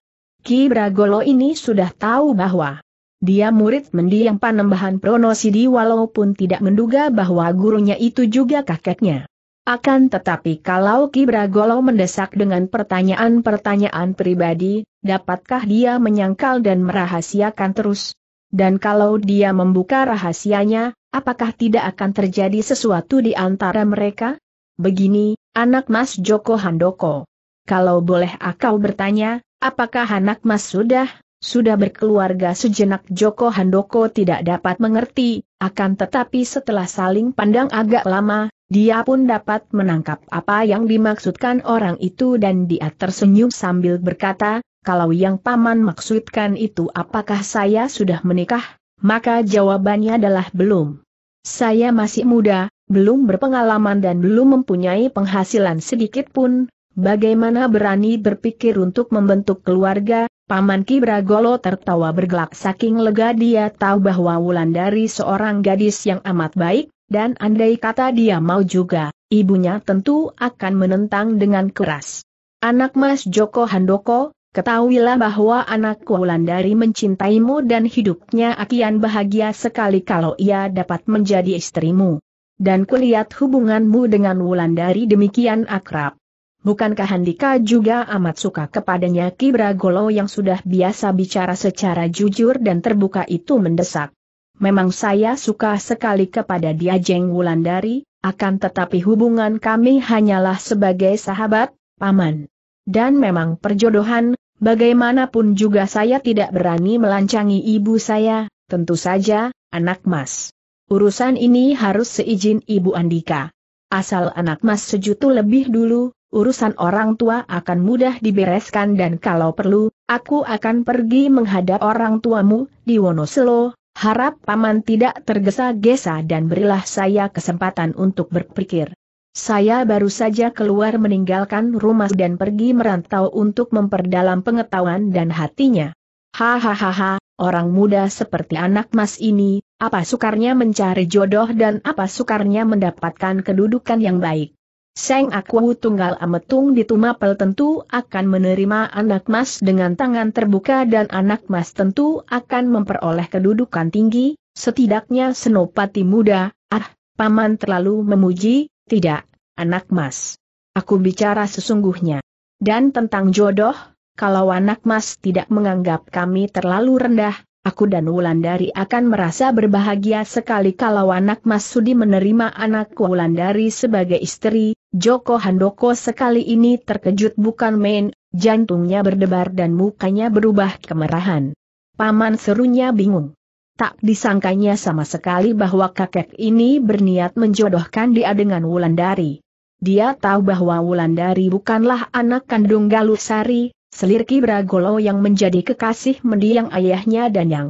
Ki Bragolo ini sudah tahu bahwa dia murid mendiang panembahan Pronosidi walaupun tidak menduga bahwa gurunya itu juga kakeknya. Akan tetapi kalau Ki Bragolo mendesak dengan pertanyaan-pertanyaan pribadi, dapatkah dia menyangkal dan merahasiakan terus? Dan kalau dia membuka rahasianya, apakah tidak akan terjadi sesuatu di antara mereka? Begini, anak Mas Joko Handoko. Kalau boleh akau bertanya, Apakah anak mas sudah, sudah berkeluarga sejenak Joko Handoko tidak dapat mengerti, akan tetapi setelah saling pandang agak lama, dia pun dapat menangkap apa yang dimaksudkan orang itu dan dia tersenyum sambil berkata, kalau yang paman maksudkan itu apakah saya sudah menikah, maka jawabannya adalah belum. Saya masih muda, belum berpengalaman dan belum mempunyai penghasilan sedikit pun, Bagaimana berani berpikir untuk membentuk keluarga, Paman Ki Bragolo tertawa bergelak saking lega dia tahu bahwa Wulandari seorang gadis yang amat baik, dan andai kata dia mau juga, ibunya tentu akan menentang dengan keras. Anak Mas Joko Handoko, ketahuilah bahwa anakku Wulandari mencintaimu dan hidupnya akian bahagia sekali kalau ia dapat menjadi istrimu. Dan kulihat hubunganmu dengan Wulandari demikian akrab. Bukankah Handika juga amat suka kepadanya Kibra Golo yang sudah biasa bicara secara jujur dan terbuka itu mendesak. Memang saya suka sekali kepada dia Jeng Wulandari, akan tetapi hubungan kami hanyalah sebagai sahabat, paman. Dan memang perjodohan, bagaimanapun juga saya tidak berani melancangi ibu saya, tentu saja, anak mas. Urusan ini harus seizin ibu Andika. Asal anak mas sejutu lebih dulu, urusan orang tua akan mudah dibereskan dan kalau perlu, aku akan pergi menghadap orang tuamu, di Wonoselo, harap paman tidak tergesa-gesa dan berilah saya kesempatan untuk berpikir. Saya baru saja keluar meninggalkan rumah dan pergi merantau untuk memperdalam pengetahuan dan hatinya. Hahaha, orang muda seperti anak mas ini, apa sukarnya mencari jodoh dan apa sukarnya mendapatkan kedudukan yang baik. Seng Aku Tunggal Ametung di tumapel tentu akan menerima anak mas dengan tangan terbuka dan anak mas tentu akan memperoleh kedudukan tinggi, setidaknya senopati muda, ah, paman terlalu memuji, tidak, anak mas. Aku bicara sesungguhnya. Dan tentang jodoh, kalau anak mas tidak menganggap kami terlalu rendah, aku dan Wulandari akan merasa berbahagia sekali kalau anak Mas Sudi menerima anakku Wulandari sebagai istri, Joko Handoko sekali ini terkejut bukan main, jantungnya berdebar dan mukanya berubah kemerahan. Paman serunya bingung. Tak disangkanya sama sekali bahwa kakek ini berniat menjodohkan dia dengan Wulandari. Dia tahu bahwa Wulandari bukanlah anak kandung Galuh Sari, selir Kibragolo yang menjadi kekasih mendiang ayahnya dan yang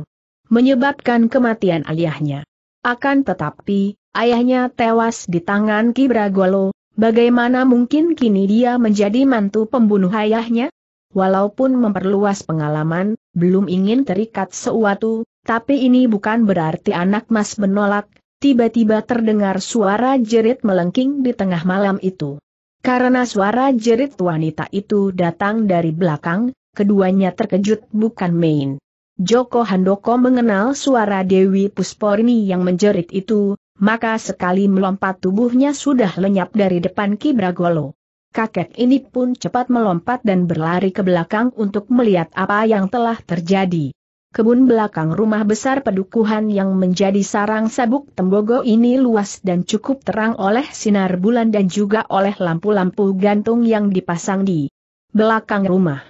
menyebabkan kematian ayahnya. Akan tetapi, ayahnya tewas di tangan Kibragolo, Bagaimana mungkin kini dia menjadi mantu pembunuh ayahnya? Walaupun memperluas pengalaman, belum ingin terikat sewaktu. tapi ini bukan berarti anak mas menolak, tiba-tiba terdengar suara jerit melengking di tengah malam itu. Karena suara jerit wanita itu datang dari belakang, keduanya terkejut bukan main. Joko Handoko mengenal suara Dewi Pusporni yang menjerit itu, maka sekali melompat tubuhnya sudah lenyap dari depan Kibragolo. Kakek ini pun cepat melompat dan berlari ke belakang untuk melihat apa yang telah terjadi. Kebun belakang rumah besar pedukuhan yang menjadi sarang sabuk tembogo ini luas dan cukup terang oleh sinar bulan dan juga oleh lampu-lampu gantung yang dipasang di belakang rumah.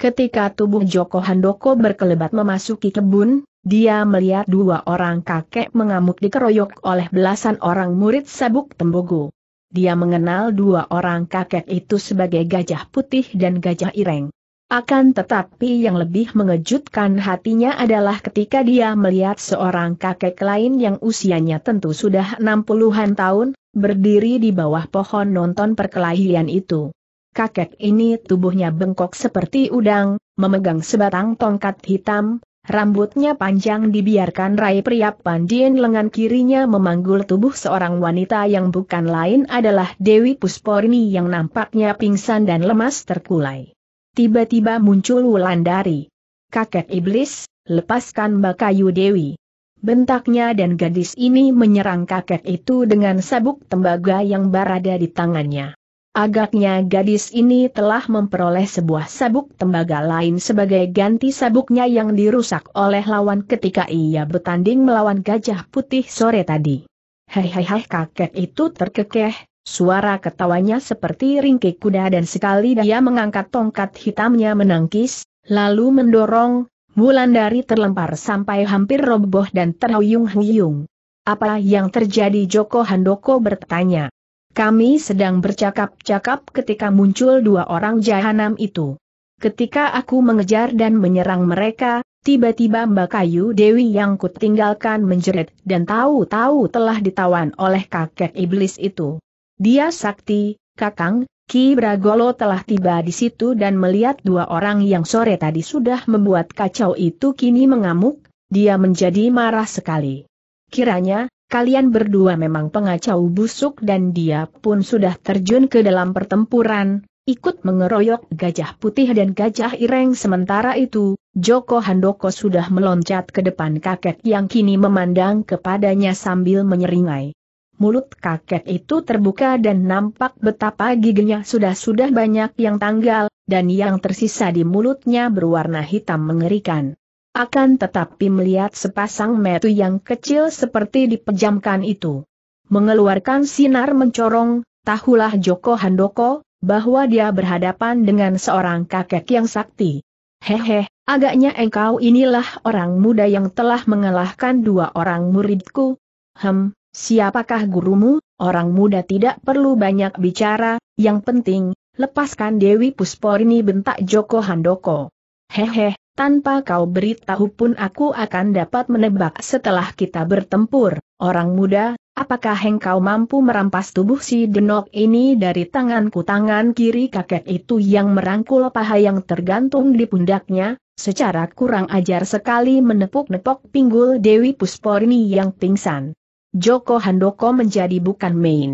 Ketika tubuh Joko Handoko berkelebat memasuki kebun, dia melihat dua orang kakek mengamuk dikeroyok oleh belasan orang murid sabuk tembogo. Dia mengenal dua orang kakek itu sebagai gajah putih dan gajah ireng. Akan tetapi yang lebih mengejutkan hatinya adalah ketika dia melihat seorang kakek lain yang usianya tentu sudah 60-an tahun, berdiri di bawah pohon nonton perkelahian itu. Kakek ini tubuhnya bengkok seperti udang, memegang sebatang tongkat hitam, Rambutnya panjang dibiarkan rai pria pandien lengan kirinya memanggul tubuh seorang wanita yang bukan lain adalah Dewi Pusporni yang nampaknya pingsan dan lemas terkulai. Tiba-tiba muncul Wulandari. Kakek iblis, lepaskan Bakayu Dewi. Bentaknya dan gadis ini menyerang kakek itu dengan sabuk tembaga yang berada di tangannya. Agaknya gadis ini telah memperoleh sebuah sabuk tembaga lain sebagai ganti sabuknya yang dirusak oleh lawan ketika ia bertanding melawan gajah putih sore tadi. Hei hei hei, kakek itu terkekeh, suara ketawanya seperti ringkik kuda dan sekali dia mengangkat tongkat hitamnya menangkis, lalu mendorong, Bulan dari terlempar sampai hampir roboh dan terhuyung-huyung. Apa yang terjadi Joko Handoko bertanya. Kami sedang bercakap-cakap ketika muncul dua orang jahanam itu. Ketika aku mengejar dan menyerang mereka, tiba-tiba Mbak Kayu Dewi yang kutinggalkan menjerit dan tahu-tahu telah ditawan oleh kakek iblis itu. Dia sakti, Kakang, Ki Bragolo telah tiba di situ dan melihat dua orang yang sore tadi sudah membuat kacau itu kini mengamuk, dia menjadi marah sekali. Kiranya, kalian berdua memang pengacau busuk dan dia pun sudah terjun ke dalam pertempuran, ikut mengeroyok gajah putih dan gajah ireng sementara itu, Joko Handoko sudah meloncat ke depan kakek yang kini memandang kepadanya sambil menyeringai. Mulut kakek itu terbuka dan nampak betapa giginya sudah-sudah banyak yang tanggal, dan yang tersisa di mulutnya berwarna hitam mengerikan. Akan tetapi melihat sepasang metu yang kecil seperti dipejamkan itu. Mengeluarkan sinar mencorong, tahulah Joko Handoko, bahwa dia berhadapan dengan seorang kakek yang sakti. Hehe, agaknya engkau inilah orang muda yang telah mengalahkan dua orang muridku. Hem, siapakah gurumu? Orang muda tidak perlu banyak bicara, yang penting, lepaskan Dewi Pusporini bentak Joko Handoko. Hehe, tanpa kau beritahu pun aku akan dapat menebak setelah kita bertempur. Orang muda, apakah engkau mampu merampas tubuh si denok ini dari tanganku? Tangan kiri kakek itu yang merangkul paha yang tergantung di pundaknya, secara kurang ajar sekali menepuk nepuk pinggul Dewi Pusporni yang pingsan. Joko Handoko menjadi bukan main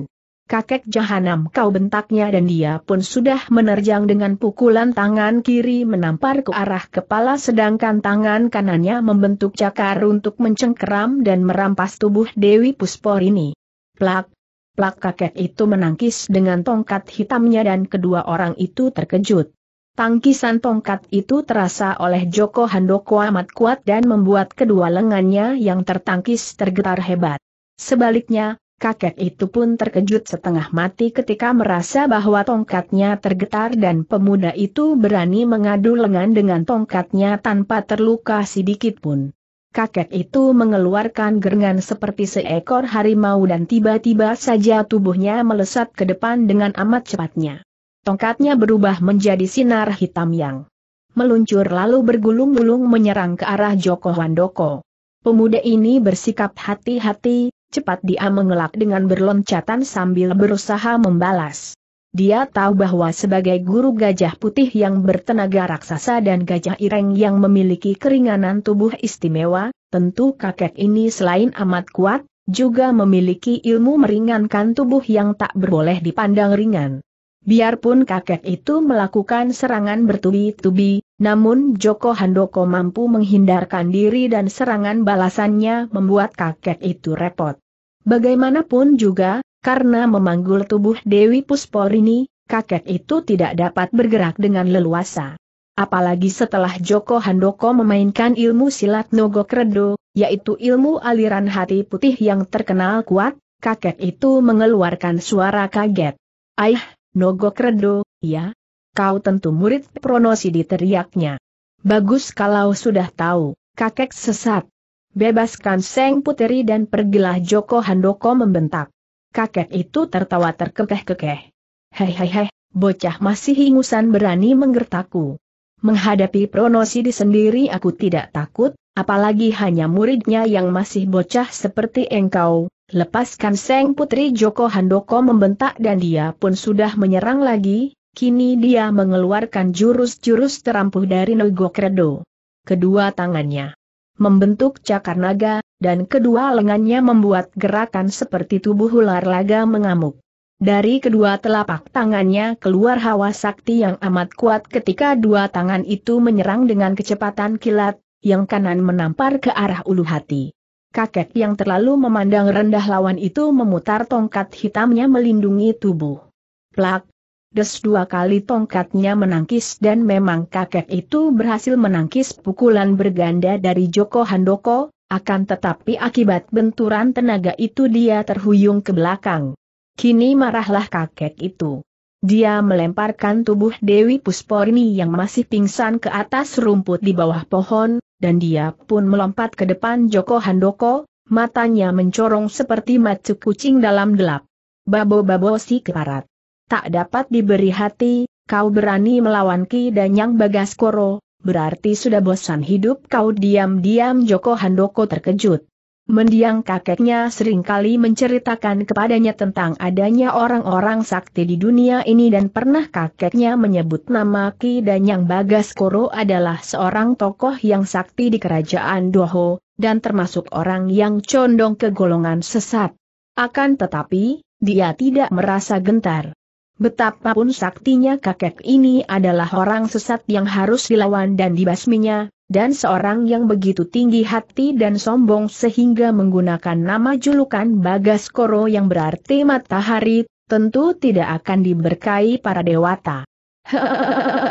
kakek jahanam kau bentaknya dan dia pun sudah menerjang dengan pukulan tangan kiri menampar ke arah kepala sedangkan tangan kanannya membentuk cakar untuk mencengkeram dan merampas tubuh Dewi ini. Plak, plak kakek itu menangkis dengan tongkat hitamnya dan kedua orang itu terkejut. Tangkisan tongkat itu terasa oleh Joko Handoko amat kuat dan membuat kedua lengannya yang tertangkis tergetar hebat. Sebaliknya, Kakek itu pun terkejut setengah mati ketika merasa bahwa tongkatnya tergetar dan pemuda itu berani mengadu lengan dengan tongkatnya tanpa terluka sedikit pun. Kakek itu mengeluarkan gerengan seperti seekor harimau dan tiba-tiba saja tubuhnya melesat ke depan dengan amat cepatnya. Tongkatnya berubah menjadi sinar hitam yang meluncur lalu bergulung-gulung menyerang ke arah Joko Wandoko. Pemuda ini bersikap hati-hati, Cepat dia mengelak dengan berloncatan sambil berusaha membalas. Dia tahu bahwa sebagai guru gajah putih yang bertenaga raksasa dan gajah ireng yang memiliki keringanan tubuh istimewa, tentu kakek ini selain amat kuat, juga memiliki ilmu meringankan tubuh yang tak berboleh dipandang ringan. Biarpun kakek itu melakukan serangan bertubi-tubi, namun Joko Handoko mampu menghindarkan diri dan serangan balasannya membuat kakek itu repot. Bagaimanapun juga, karena memanggul tubuh Dewi Pusporini, kakek itu tidak dapat bergerak dengan leluasa. Apalagi setelah Joko Handoko memainkan ilmu silat Nogo Kredo, yaitu ilmu aliran hati putih yang terkenal kuat, kakek itu mengeluarkan suara kaget. Aih, Nogo Kredo, ya? Kau tentu murid Pronosi? Diteriaknya. Bagus kalau sudah tahu, kakek sesat, Bebaskan Seng Puteri dan pergilah Joko Handoko membentak. Kakek itu tertawa terkekeh-kekeh. Hehehe, bocah masih ingusan berani menggertaku. Menghadapi pronosi di sendiri aku tidak takut, apalagi hanya muridnya yang masih bocah seperti engkau. Lepaskan Seng Putri Joko Handoko membentak dan dia pun sudah menyerang lagi, Kini dia mengeluarkan jurus-jurus terampuh dari Nogokredo. Kedua tangannya membentuk cakar naga, dan kedua lengannya membuat gerakan seperti tubuh ular laga mengamuk. Dari kedua telapak tangannya keluar hawa sakti yang amat kuat ketika dua tangan itu menyerang dengan kecepatan kilat, yang kanan menampar ke arah ulu hati. Kakek yang terlalu memandang rendah lawan itu memutar tongkat hitamnya melindungi tubuh. Plak, des dua kali tongkatnya menangkis dan memang kakek itu berhasil menangkis pukulan berganda dari Joko Handoko, akan tetapi akibat benturan tenaga itu dia terhuyung ke belakang. Kini marahlah kakek itu. Dia melemparkan tubuh Dewi Pusporni yang masih pingsan ke atas rumput di bawah pohon, dan dia pun melompat ke depan Joko Handoko, matanya mencorong seperti macu kucing dalam gelap. Babo-babo si keparat tak dapat diberi hati, kau berani melawan Ki Danyang Bagas Koro, berarti sudah bosan hidup kau diam-diam Joko Handoko terkejut. Mendiang kakeknya seringkali menceritakan kepadanya tentang adanya orang-orang sakti di dunia ini dan pernah kakeknya menyebut nama Ki Danyang Bagas Koro adalah seorang tokoh yang sakti di kerajaan Doho, dan termasuk orang yang condong ke golongan sesat. Akan tetapi, dia tidak merasa gentar. Betapapun saktinya kakek ini adalah orang sesat yang harus dilawan dan dibasminya, dan seorang yang begitu tinggi hati dan sombong sehingga menggunakan nama julukan Bagas Koro yang berarti matahari, tentu tidak akan diberkahi para dewata.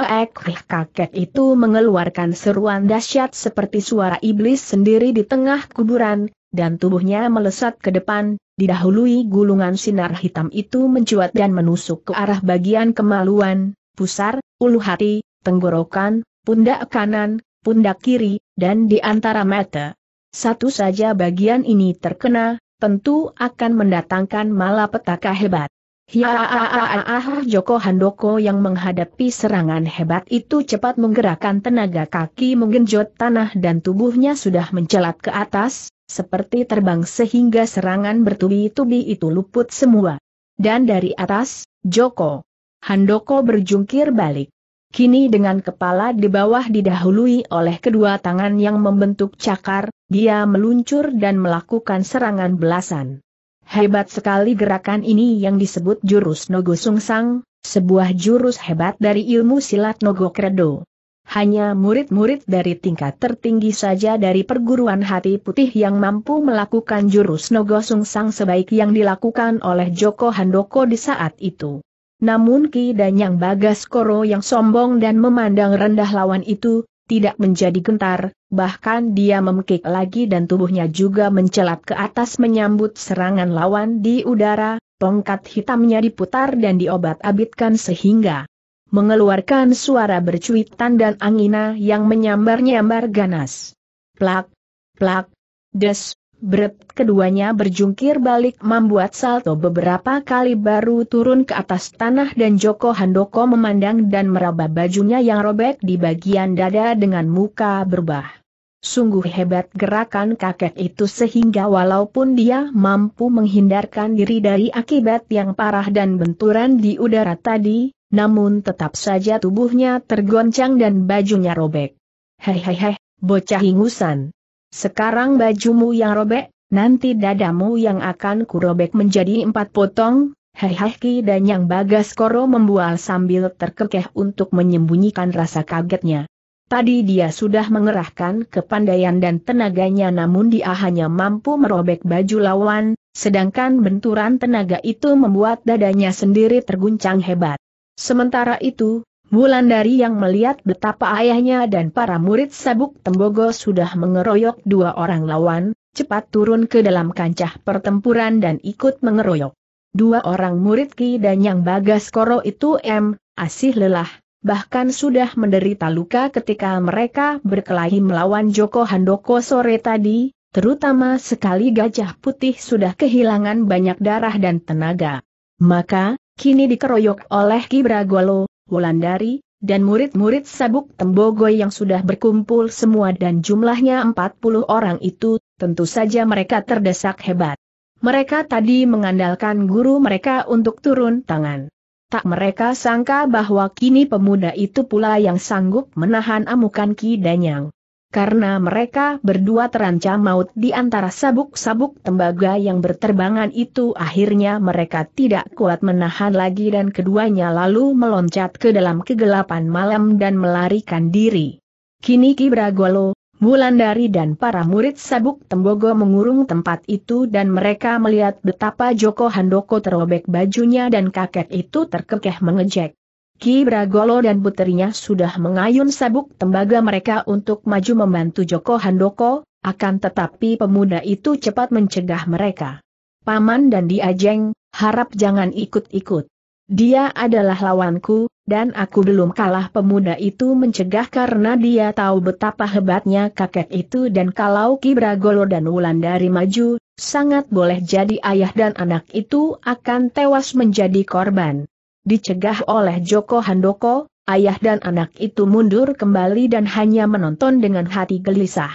Ek eh, kakek itu mengeluarkan seruan dahsyat seperti suara iblis sendiri di tengah kuburan, dan tubuhnya melesat ke depan, didahului gulungan sinar hitam itu mencuat dan menusuk ke arah bagian kemaluan, pusar, ulu hati, tenggorokan, pundak kanan, pundak kiri, dan di antara mata. Satu saja bagian ini terkena, tentu akan mendatangkan malapetaka hebat. Hiaaaaah Joko Handoko yang menghadapi serangan hebat itu cepat menggerakkan tenaga kaki menggenjot tanah dan tubuhnya sudah mencelat ke atas, seperti terbang sehingga serangan bertubi-tubi itu luput semua. Dan dari atas, Joko Handoko berjungkir balik. Kini dengan kepala di bawah didahului oleh kedua tangan yang membentuk cakar, dia meluncur dan melakukan serangan belasan. Hebat sekali gerakan ini yang disebut jurus Nogo Sungsang, sebuah jurus hebat dari ilmu silat Nogo Kredo hanya murid-murid dari tingkat tertinggi saja dari perguruan hati putih yang mampu melakukan jurus Nogo sang sebaik yang dilakukan oleh Joko Handoko di saat itu. Namun Ki dan Yang Bagas Koro yang sombong dan memandang rendah lawan itu, tidak menjadi gentar, bahkan dia memekik lagi dan tubuhnya juga mencelat ke atas menyambut serangan lawan di udara, tongkat hitamnya diputar dan diobat-abitkan sehingga mengeluarkan suara bercuitan dan angina yang menyambar-nyambar ganas. Plak, plak, des, bret keduanya berjungkir balik membuat salto beberapa kali baru turun ke atas tanah dan Joko Handoko memandang dan meraba bajunya yang robek di bagian dada dengan muka berbah. Sungguh hebat gerakan kakek itu sehingga walaupun dia mampu menghindarkan diri dari akibat yang parah dan benturan di udara tadi, namun tetap saja tubuhnya tergoncang dan bajunya robek. Hehehe, bocah ingusan. Sekarang bajumu yang robek, nanti dadamu yang akan kurobek menjadi empat potong, hehehe dan yang bagas koro membual sambil terkekeh untuk menyembunyikan rasa kagetnya. Tadi dia sudah mengerahkan kepandaian dan tenaganya namun dia hanya mampu merobek baju lawan, sedangkan benturan tenaga itu membuat dadanya sendiri terguncang hebat. Sementara itu, Wulandari yang melihat betapa ayahnya dan para murid sabuk Tembogo sudah mengeroyok dua orang lawan, cepat turun ke dalam kancah pertempuran dan ikut mengeroyok. Dua orang murid Ki dan yang bagas koro itu M, asih lelah, bahkan sudah menderita luka ketika mereka berkelahi melawan Joko Handoko sore tadi, terutama sekali gajah putih sudah kehilangan banyak darah dan tenaga. Maka, kini dikeroyok oleh Ki Bragolo, Wulandari, dan murid-murid sabuk Tembogo yang sudah berkumpul semua dan jumlahnya 40 orang itu, tentu saja mereka terdesak hebat. Mereka tadi mengandalkan guru mereka untuk turun tangan. Tak mereka sangka bahwa kini pemuda itu pula yang sanggup menahan amukan Ki Danyang karena mereka berdua terancam maut di antara sabuk-sabuk tembaga yang berterbangan itu akhirnya mereka tidak kuat menahan lagi dan keduanya lalu meloncat ke dalam kegelapan malam dan melarikan diri. Kini Kibragolo, Mulandari dan para murid sabuk tembogo mengurung tempat itu dan mereka melihat betapa Joko Handoko terobek bajunya dan kakek itu terkekeh mengejek. Ki Bragolo dan puterinya sudah mengayun sabuk tembaga mereka untuk maju membantu Joko Handoko, akan tetapi pemuda itu cepat mencegah mereka. Paman dan Diajeng, harap jangan ikut-ikut. Dia adalah lawanku, dan aku belum kalah pemuda itu mencegah karena dia tahu betapa hebatnya kakek itu dan kalau Ki Bragolo dan Wulan Dari maju, sangat boleh jadi ayah dan anak itu akan tewas menjadi korban. Dicegah oleh Joko Handoko, ayah dan anak itu mundur kembali dan hanya menonton dengan hati gelisah.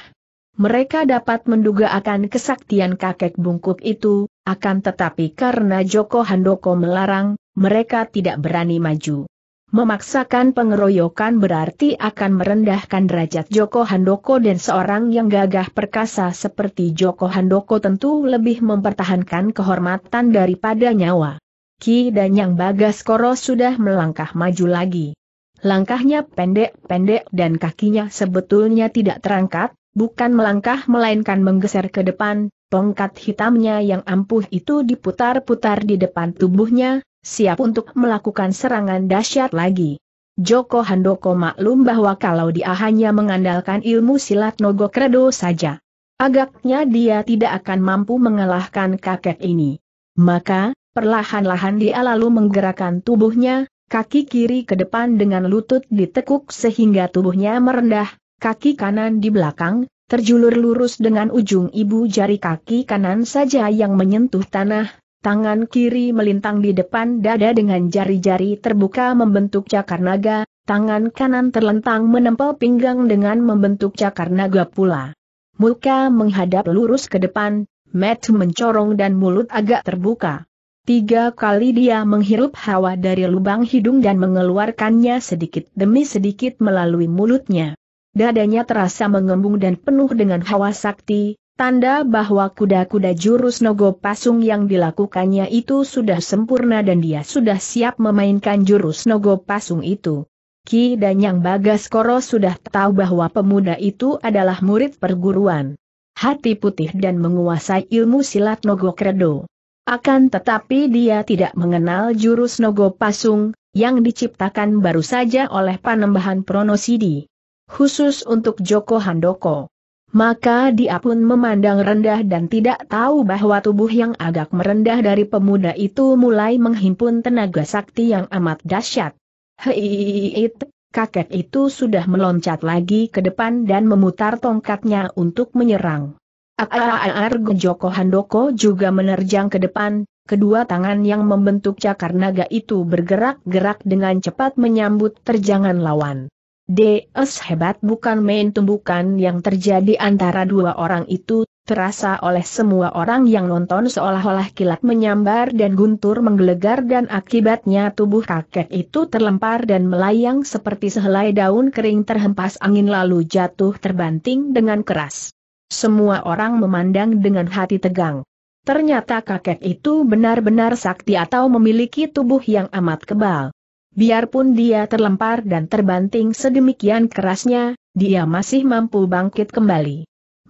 Mereka dapat menduga akan kesaktian kakek bungkuk itu, akan tetapi karena Joko Handoko melarang, mereka tidak berani maju. Memaksakan pengeroyokan berarti akan merendahkan derajat Joko Handoko dan seorang yang gagah perkasa seperti Joko Handoko tentu lebih mempertahankan kehormatan daripada nyawa. Ki dan yang Bagas Koro sudah melangkah maju lagi. Langkahnya pendek-pendek dan kakinya sebetulnya tidak terangkat, bukan melangkah melainkan menggeser ke depan, tongkat hitamnya yang ampuh itu diputar-putar di depan tubuhnya, siap untuk melakukan serangan dahsyat lagi. Joko Handoko maklum bahwa kalau dia hanya mengandalkan ilmu silat Nogo Kredo saja, agaknya dia tidak akan mampu mengalahkan kakek ini. Maka, Perlahan-lahan dia lalu menggerakkan tubuhnya, kaki kiri ke depan dengan lutut ditekuk sehingga tubuhnya merendah, kaki kanan di belakang, terjulur lurus dengan ujung ibu jari kaki kanan saja yang menyentuh tanah, tangan kiri melintang di depan dada dengan jari-jari terbuka membentuk cakar naga, tangan kanan terlentang menempel pinggang dengan membentuk cakar naga pula. Muka menghadap lurus ke depan, Matt mencorong dan mulut agak terbuka. Tiga kali dia menghirup hawa dari lubang hidung dan mengeluarkannya sedikit demi sedikit melalui mulutnya. Dadanya terasa mengembung dan penuh dengan hawa sakti, tanda bahwa kuda-kuda jurus nogo pasung yang dilakukannya itu sudah sempurna dan dia sudah siap memainkan jurus nogo pasung itu. Ki dan Yang Bagas Koro sudah tahu bahwa pemuda itu adalah murid perguruan. Hati putih dan menguasai ilmu silat nogo kredo. Akan tetapi dia tidak mengenal jurus Nogo Pasung, yang diciptakan baru saja oleh panembahan Pronosidi. Khusus untuk Joko Handoko. Maka dia pun memandang rendah dan tidak tahu bahwa tubuh yang agak merendah dari pemuda itu mulai menghimpun tenaga sakti yang amat dahsyat. Hei, kakek itu sudah meloncat lagi ke depan dan memutar tongkatnya untuk menyerang. Akar Joko Handoko juga menerjang ke depan, kedua tangan yang membentuk cakar naga itu bergerak-gerak dengan cepat menyambut terjangan lawan. DS hebat bukan main tumbukan yang terjadi antara dua orang itu, terasa oleh semua orang yang nonton seolah-olah kilat menyambar dan guntur menggelegar dan akibatnya tubuh kakek itu terlempar dan melayang seperti sehelai daun kering terhempas angin lalu jatuh terbanting dengan keras. Semua orang memandang dengan hati tegang. Ternyata kakek itu benar-benar sakti atau memiliki tubuh yang amat kebal. Biarpun dia terlempar dan terbanting sedemikian kerasnya, dia masih mampu bangkit kembali.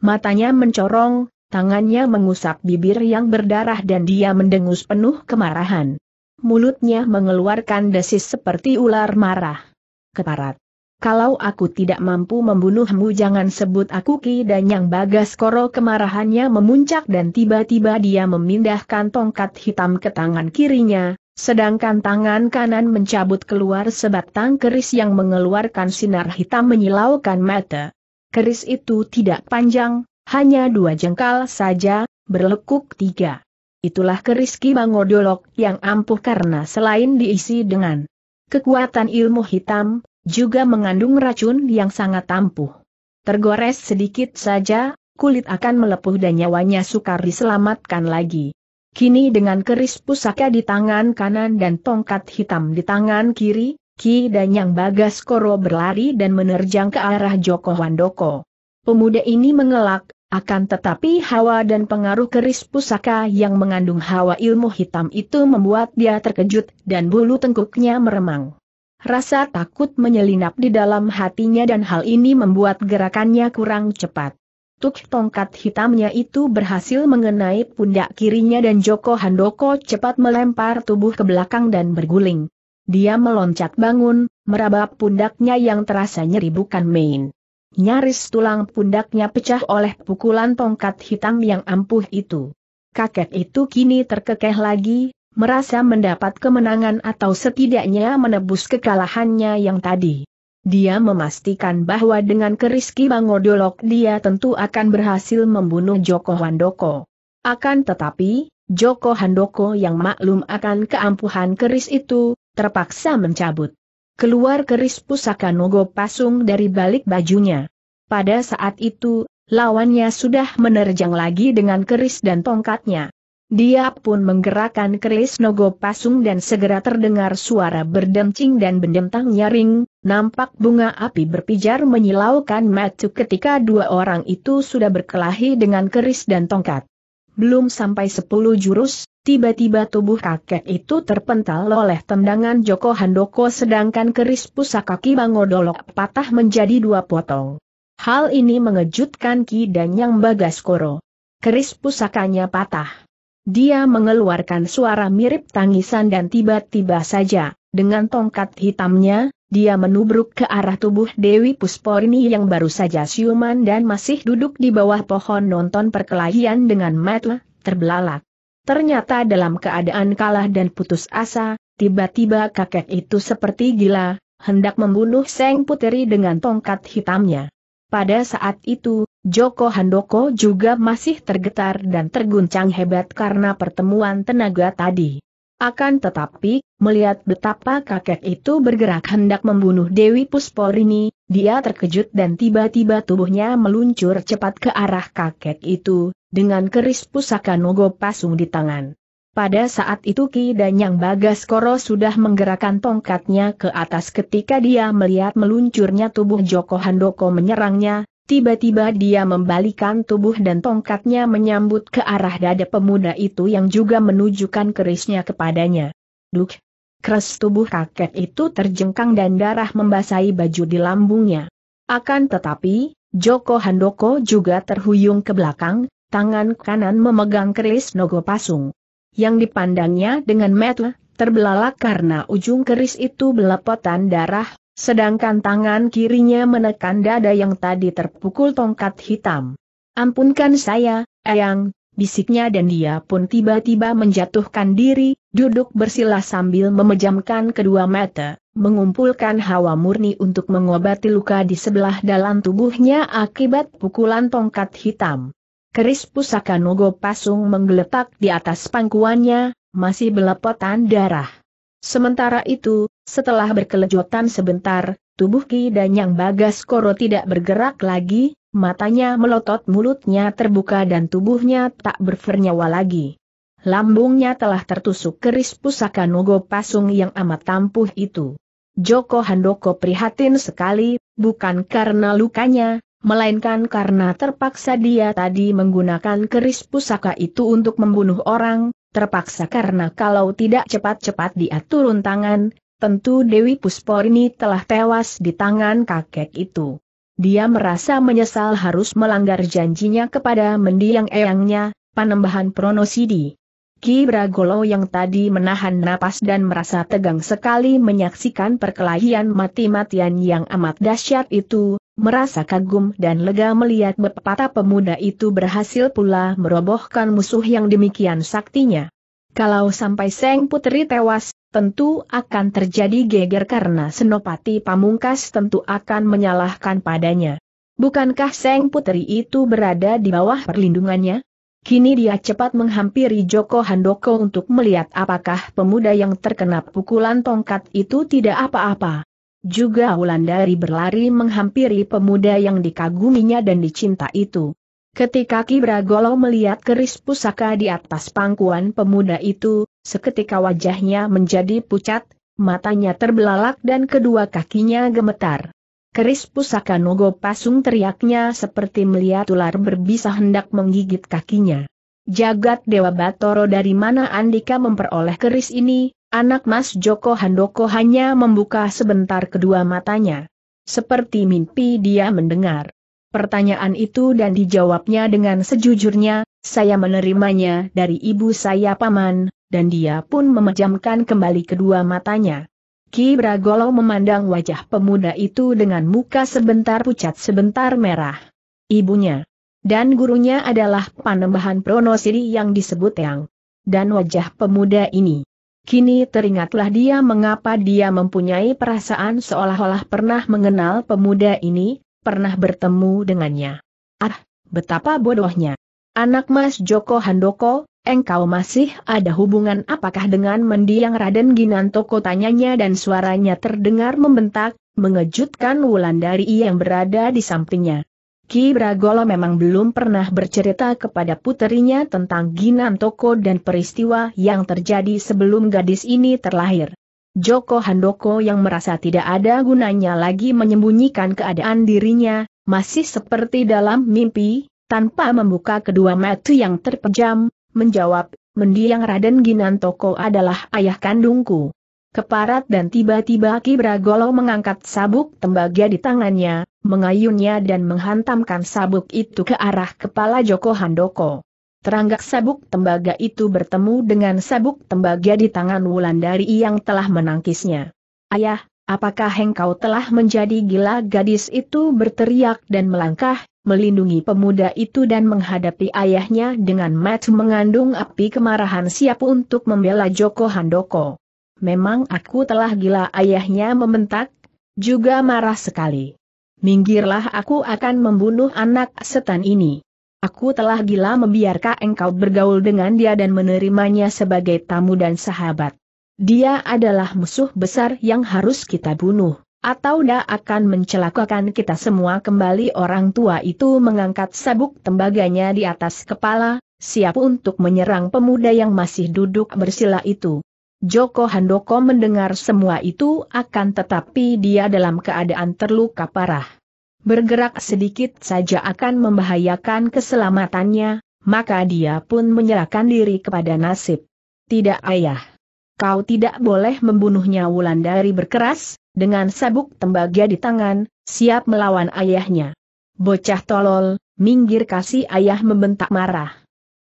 Matanya mencorong, tangannya mengusap bibir yang berdarah dan dia mendengus penuh kemarahan. Mulutnya mengeluarkan desis seperti ular marah. Keparat kalau aku tidak mampu membunuhmu jangan sebut aku Ki dan Yang Bagas Koro kemarahannya memuncak dan tiba-tiba dia memindahkan tongkat hitam ke tangan kirinya, sedangkan tangan kanan mencabut keluar sebatang keris yang mengeluarkan sinar hitam menyilaukan mata. Keris itu tidak panjang, hanya dua jengkal saja, berlekuk tiga. Itulah keris Ki Bangodolok yang ampuh karena selain diisi dengan kekuatan ilmu hitam, juga mengandung racun yang sangat ampuh. Tergores sedikit saja, kulit akan melepuh dan nyawanya sukar diselamatkan lagi. Kini dengan keris pusaka di tangan kanan dan tongkat hitam di tangan kiri, Ki dan Yang Bagas Koro berlari dan menerjang ke arah Joko Wandoko. Pemuda ini mengelak, akan tetapi hawa dan pengaruh keris pusaka yang mengandung hawa ilmu hitam itu membuat dia terkejut dan bulu tengkuknya meremang. Rasa takut menyelinap di dalam hatinya dan hal ini membuat gerakannya kurang cepat. Tuk tongkat hitamnya itu berhasil mengenai pundak kirinya dan Joko Handoko cepat melempar tubuh ke belakang dan berguling. Dia meloncat bangun, meraba pundaknya yang terasa nyeri bukan main. Nyaris tulang pundaknya pecah oleh pukulan tongkat hitam yang ampuh itu. Kakek itu kini terkekeh lagi, merasa mendapat kemenangan atau setidaknya menebus kekalahannya yang tadi. Dia memastikan bahwa dengan Keriski Bangodolok dia tentu akan berhasil membunuh Joko Handoko. Akan tetapi, Joko Handoko yang maklum akan keampuhan keris itu, terpaksa mencabut. Keluar keris pusaka Nogo Pasung dari balik bajunya. Pada saat itu, lawannya sudah menerjang lagi dengan keris dan tongkatnya. Dia pun menggerakkan keris Nogo Pasung dan segera terdengar suara berdencing dan bendentang nyaring, nampak bunga api berpijar menyilaukan matuk ketika dua orang itu sudah berkelahi dengan keris dan tongkat. Belum sampai sepuluh jurus, tiba-tiba tubuh kakek itu terpental oleh tendangan Joko Handoko sedangkan keris pusaka Ki Bangodolok patah menjadi dua potong. Hal ini mengejutkan Ki dan Yang Bagaskoro. Keris pusakanya patah. Dia mengeluarkan suara mirip tangisan dan tiba-tiba saja, dengan tongkat hitamnya, dia menubruk ke arah tubuh Dewi Pusporini yang baru saja siuman dan masih duduk di bawah pohon nonton perkelahian dengan mata terbelalak. Ternyata dalam keadaan kalah dan putus asa, tiba-tiba kakek itu seperti gila, hendak membunuh Seng Puteri dengan tongkat hitamnya. Pada saat itu, Joko Handoko juga masih tergetar dan terguncang hebat karena pertemuan tenaga tadi. Akan tetapi, melihat betapa kakek itu bergerak hendak membunuh Dewi Pusporini, dia terkejut dan tiba-tiba tubuhnya meluncur cepat ke arah kakek itu, dengan keris pusaka Nogo Pasung di tangan. Pada saat itu Ki dan Yang Bagas Koro sudah menggerakkan tongkatnya ke atas ketika dia melihat meluncurnya tubuh Joko Handoko menyerangnya, Tiba-tiba dia membalikan tubuh dan tongkatnya menyambut ke arah dada pemuda itu yang juga menunjukkan kerisnya kepadanya. Duk! Keras tubuh kakek itu terjengkang dan darah membasahi baju di lambungnya. Akan tetapi, Joko Handoko juga terhuyung ke belakang, tangan kanan memegang keris Nogo Pasung. Yang dipandangnya dengan metel, terbelalak karena ujung keris itu belepotan darah, Sedangkan tangan kirinya menekan dada yang tadi terpukul tongkat hitam. Ampunkan saya, Eyang, bisiknya dan dia pun tiba-tiba menjatuhkan diri, duduk bersila sambil memejamkan kedua mata, mengumpulkan hawa murni untuk mengobati luka di sebelah dalam tubuhnya akibat pukulan tongkat hitam. Keris pusaka Nogo Pasung menggeletak di atas pangkuannya, masih belepotan darah. Sementara itu, setelah berkelejotan sebentar, tubuh Ki Danyang Bagas Koro tidak bergerak lagi, matanya melotot mulutnya terbuka dan tubuhnya tak bernyawa lagi. Lambungnya telah tertusuk keris pusaka Nogo Pasung yang amat tampuh itu. Joko Handoko prihatin sekali, bukan karena lukanya, melainkan karena terpaksa dia tadi menggunakan keris pusaka itu untuk membunuh orang, terpaksa karena kalau tidak cepat-cepat dia turun tangan, tentu Dewi Pusporini telah tewas di tangan kakek itu. Dia merasa menyesal harus melanggar janjinya kepada mendiang eyangnya, Panembahan Pronosidi. Ki Bragolo yang tadi menahan napas dan merasa tegang sekali menyaksikan perkelahian mati-matian yang amat dahsyat itu, merasa kagum dan lega melihat pepatah pemuda itu berhasil pula merobohkan musuh yang demikian saktinya. Kalau sampai Seng Putri tewas, tentu akan terjadi geger karena Senopati Pamungkas tentu akan menyalahkan padanya. Bukankah Seng Putri itu berada di bawah perlindungannya? Kini dia cepat menghampiri Joko Handoko untuk melihat apakah pemuda yang terkena pukulan tongkat itu tidak apa-apa. Juga Wulandari berlari menghampiri pemuda yang dikaguminya dan dicinta itu. Ketika Kibragolo melihat keris pusaka di atas pangkuan pemuda itu, seketika wajahnya menjadi pucat, matanya terbelalak dan kedua kakinya gemetar. Keris pusaka Nogo Pasung teriaknya seperti melihat ular berbisa hendak menggigit kakinya. Jagat Dewa Batoro dari mana Andika memperoleh keris ini, anak Mas Joko Handoko hanya membuka sebentar kedua matanya. Seperti mimpi dia mendengar pertanyaan itu dan dijawabnya dengan sejujurnya, saya menerimanya dari ibu saya paman, dan dia pun memejamkan kembali kedua matanya. Ki Bragolo memandang wajah pemuda itu dengan muka sebentar pucat sebentar merah. Ibunya dan gurunya adalah panembahan Pronosiri yang disebut Yang. Dan wajah pemuda ini Kini teringatlah dia mengapa dia mempunyai perasaan seolah-olah pernah mengenal pemuda ini, pernah bertemu dengannya. Ah, betapa bodohnya. Anak Mas Joko Handoko, engkau masih ada hubungan apakah dengan mendiang Raden Ginantoko tanyanya dan suaranya terdengar membentak, mengejutkan Wulandari yang berada di sampingnya. Ki Bragolo memang belum pernah bercerita kepada puterinya tentang Ginan Toko dan peristiwa yang terjadi sebelum gadis ini terlahir. Joko Handoko yang merasa tidak ada gunanya lagi menyembunyikan keadaan dirinya, masih seperti dalam mimpi, tanpa membuka kedua mata yang terpejam, menjawab, mendiang Raden Ginan Toko adalah ayah kandungku. Keparat dan tiba-tiba Ki Bragolo mengangkat sabuk tembaga di tangannya, mengayunnya dan menghantamkan sabuk itu ke arah kepala Joko Handoko. Teranggak sabuk tembaga itu bertemu dengan sabuk tembaga di tangan Wulandari yang telah menangkisnya. Ayah, apakah engkau telah menjadi gila gadis itu berteriak dan melangkah, melindungi pemuda itu dan menghadapi ayahnya dengan mat mengandung api kemarahan siap untuk membela Joko Handoko. Memang aku telah gila ayahnya membentak, juga marah sekali minggirlah aku akan membunuh anak setan ini. Aku telah gila membiarkan engkau bergaul dengan dia dan menerimanya sebagai tamu dan sahabat. Dia adalah musuh besar yang harus kita bunuh, atau dia akan mencelakakan kita semua kembali orang tua itu mengangkat sabuk tembaganya di atas kepala, siap untuk menyerang pemuda yang masih duduk bersila itu. Joko Handoko mendengar semua itu akan tetapi dia dalam keadaan terluka parah. Bergerak sedikit saja akan membahayakan keselamatannya, maka dia pun menyerahkan diri kepada nasib. Tidak ayah. Kau tidak boleh membunuhnya Wulandari berkeras, dengan sabuk tembaga di tangan, siap melawan ayahnya. Bocah tolol, minggir kasih ayah membentak marah.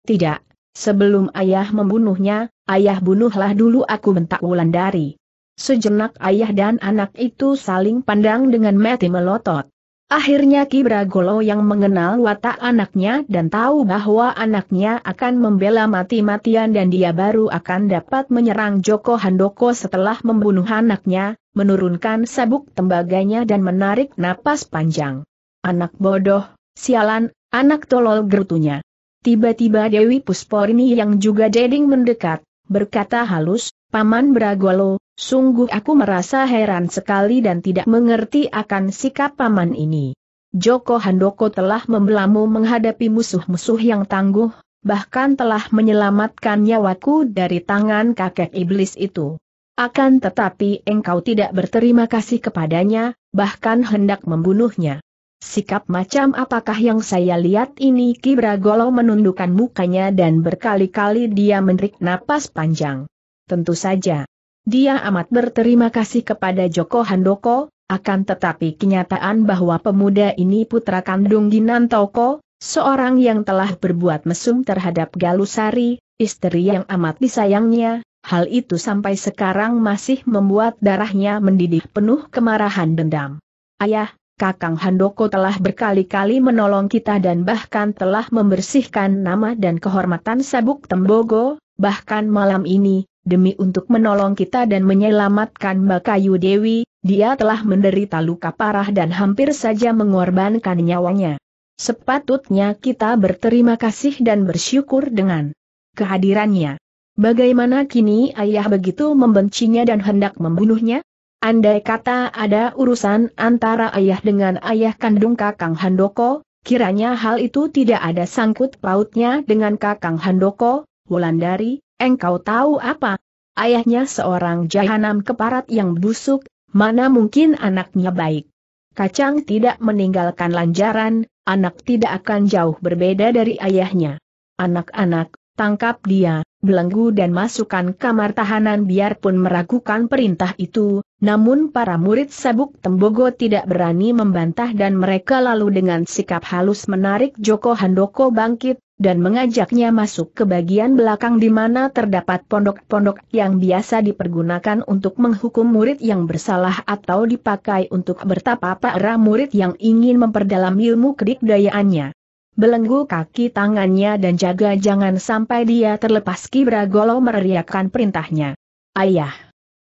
Tidak, Sebelum ayah membunuhnya, ayah bunuhlah dulu aku bentak Wulandari. Sejenak ayah dan anak itu saling pandang dengan mati melotot. Akhirnya Ki Bragolo yang mengenal watak anaknya dan tahu bahwa anaknya akan membela mati-matian dan dia baru akan dapat menyerang Joko Handoko setelah membunuh anaknya, menurunkan sabuk tembaganya dan menarik napas panjang. Anak bodoh, sialan, anak tolol gerutunya. Tiba-tiba Dewi Pusporini yang juga jading mendekat, berkata halus, Paman Bragolo, sungguh aku merasa heran sekali dan tidak mengerti akan sikap Paman ini. Joko Handoko telah membelamu menghadapi musuh-musuh yang tangguh, bahkan telah menyelamatkan nyawaku dari tangan kakek iblis itu. Akan tetapi engkau tidak berterima kasih kepadanya, bahkan hendak membunuhnya. Sikap macam apakah yang saya lihat ini Kibra Golo menundukkan mukanya dan berkali-kali dia menrik napas panjang. Tentu saja. Dia amat berterima kasih kepada Joko Handoko, akan tetapi kenyataan bahwa pemuda ini putra kandung Ginan Toko, seorang yang telah berbuat mesum terhadap Galusari, istri yang amat disayangnya, hal itu sampai sekarang masih membuat darahnya mendidih penuh kemarahan dendam. Ayah, Kakang Handoko telah berkali-kali menolong kita dan bahkan telah membersihkan nama dan kehormatan Sabuk Tembogo, bahkan malam ini, demi untuk menolong kita dan menyelamatkan Bakayu Dewi, dia telah menderita luka parah dan hampir saja mengorbankan nyawanya. Sepatutnya kita berterima kasih dan bersyukur dengan kehadirannya. Bagaimana kini ayah begitu membencinya dan hendak membunuhnya? Andai kata ada urusan antara ayah dengan ayah kandung Kakang Handoko, kiranya hal itu tidak ada sangkut pautnya dengan Kakang Handoko, Wulandari, engkau tahu apa? Ayahnya seorang jahanam keparat yang busuk, mana mungkin anaknya baik. Kacang tidak meninggalkan lanjaran, anak tidak akan jauh berbeda dari ayahnya. Anak-anak, tangkap dia, belenggu dan masukkan kamar tahanan biarpun meragukan perintah itu, namun para murid sabuk Tembogo tidak berani membantah dan mereka lalu dengan sikap halus menarik Joko Handoko bangkit, dan mengajaknya masuk ke bagian belakang di mana terdapat pondok-pondok yang biasa dipergunakan untuk menghukum murid yang bersalah atau dipakai untuk bertapa para murid yang ingin memperdalam ilmu kedikdayaannya. Belenggu kaki tangannya dan jaga jangan sampai dia terlepas Kibra Golo meriakan perintahnya. Ayah!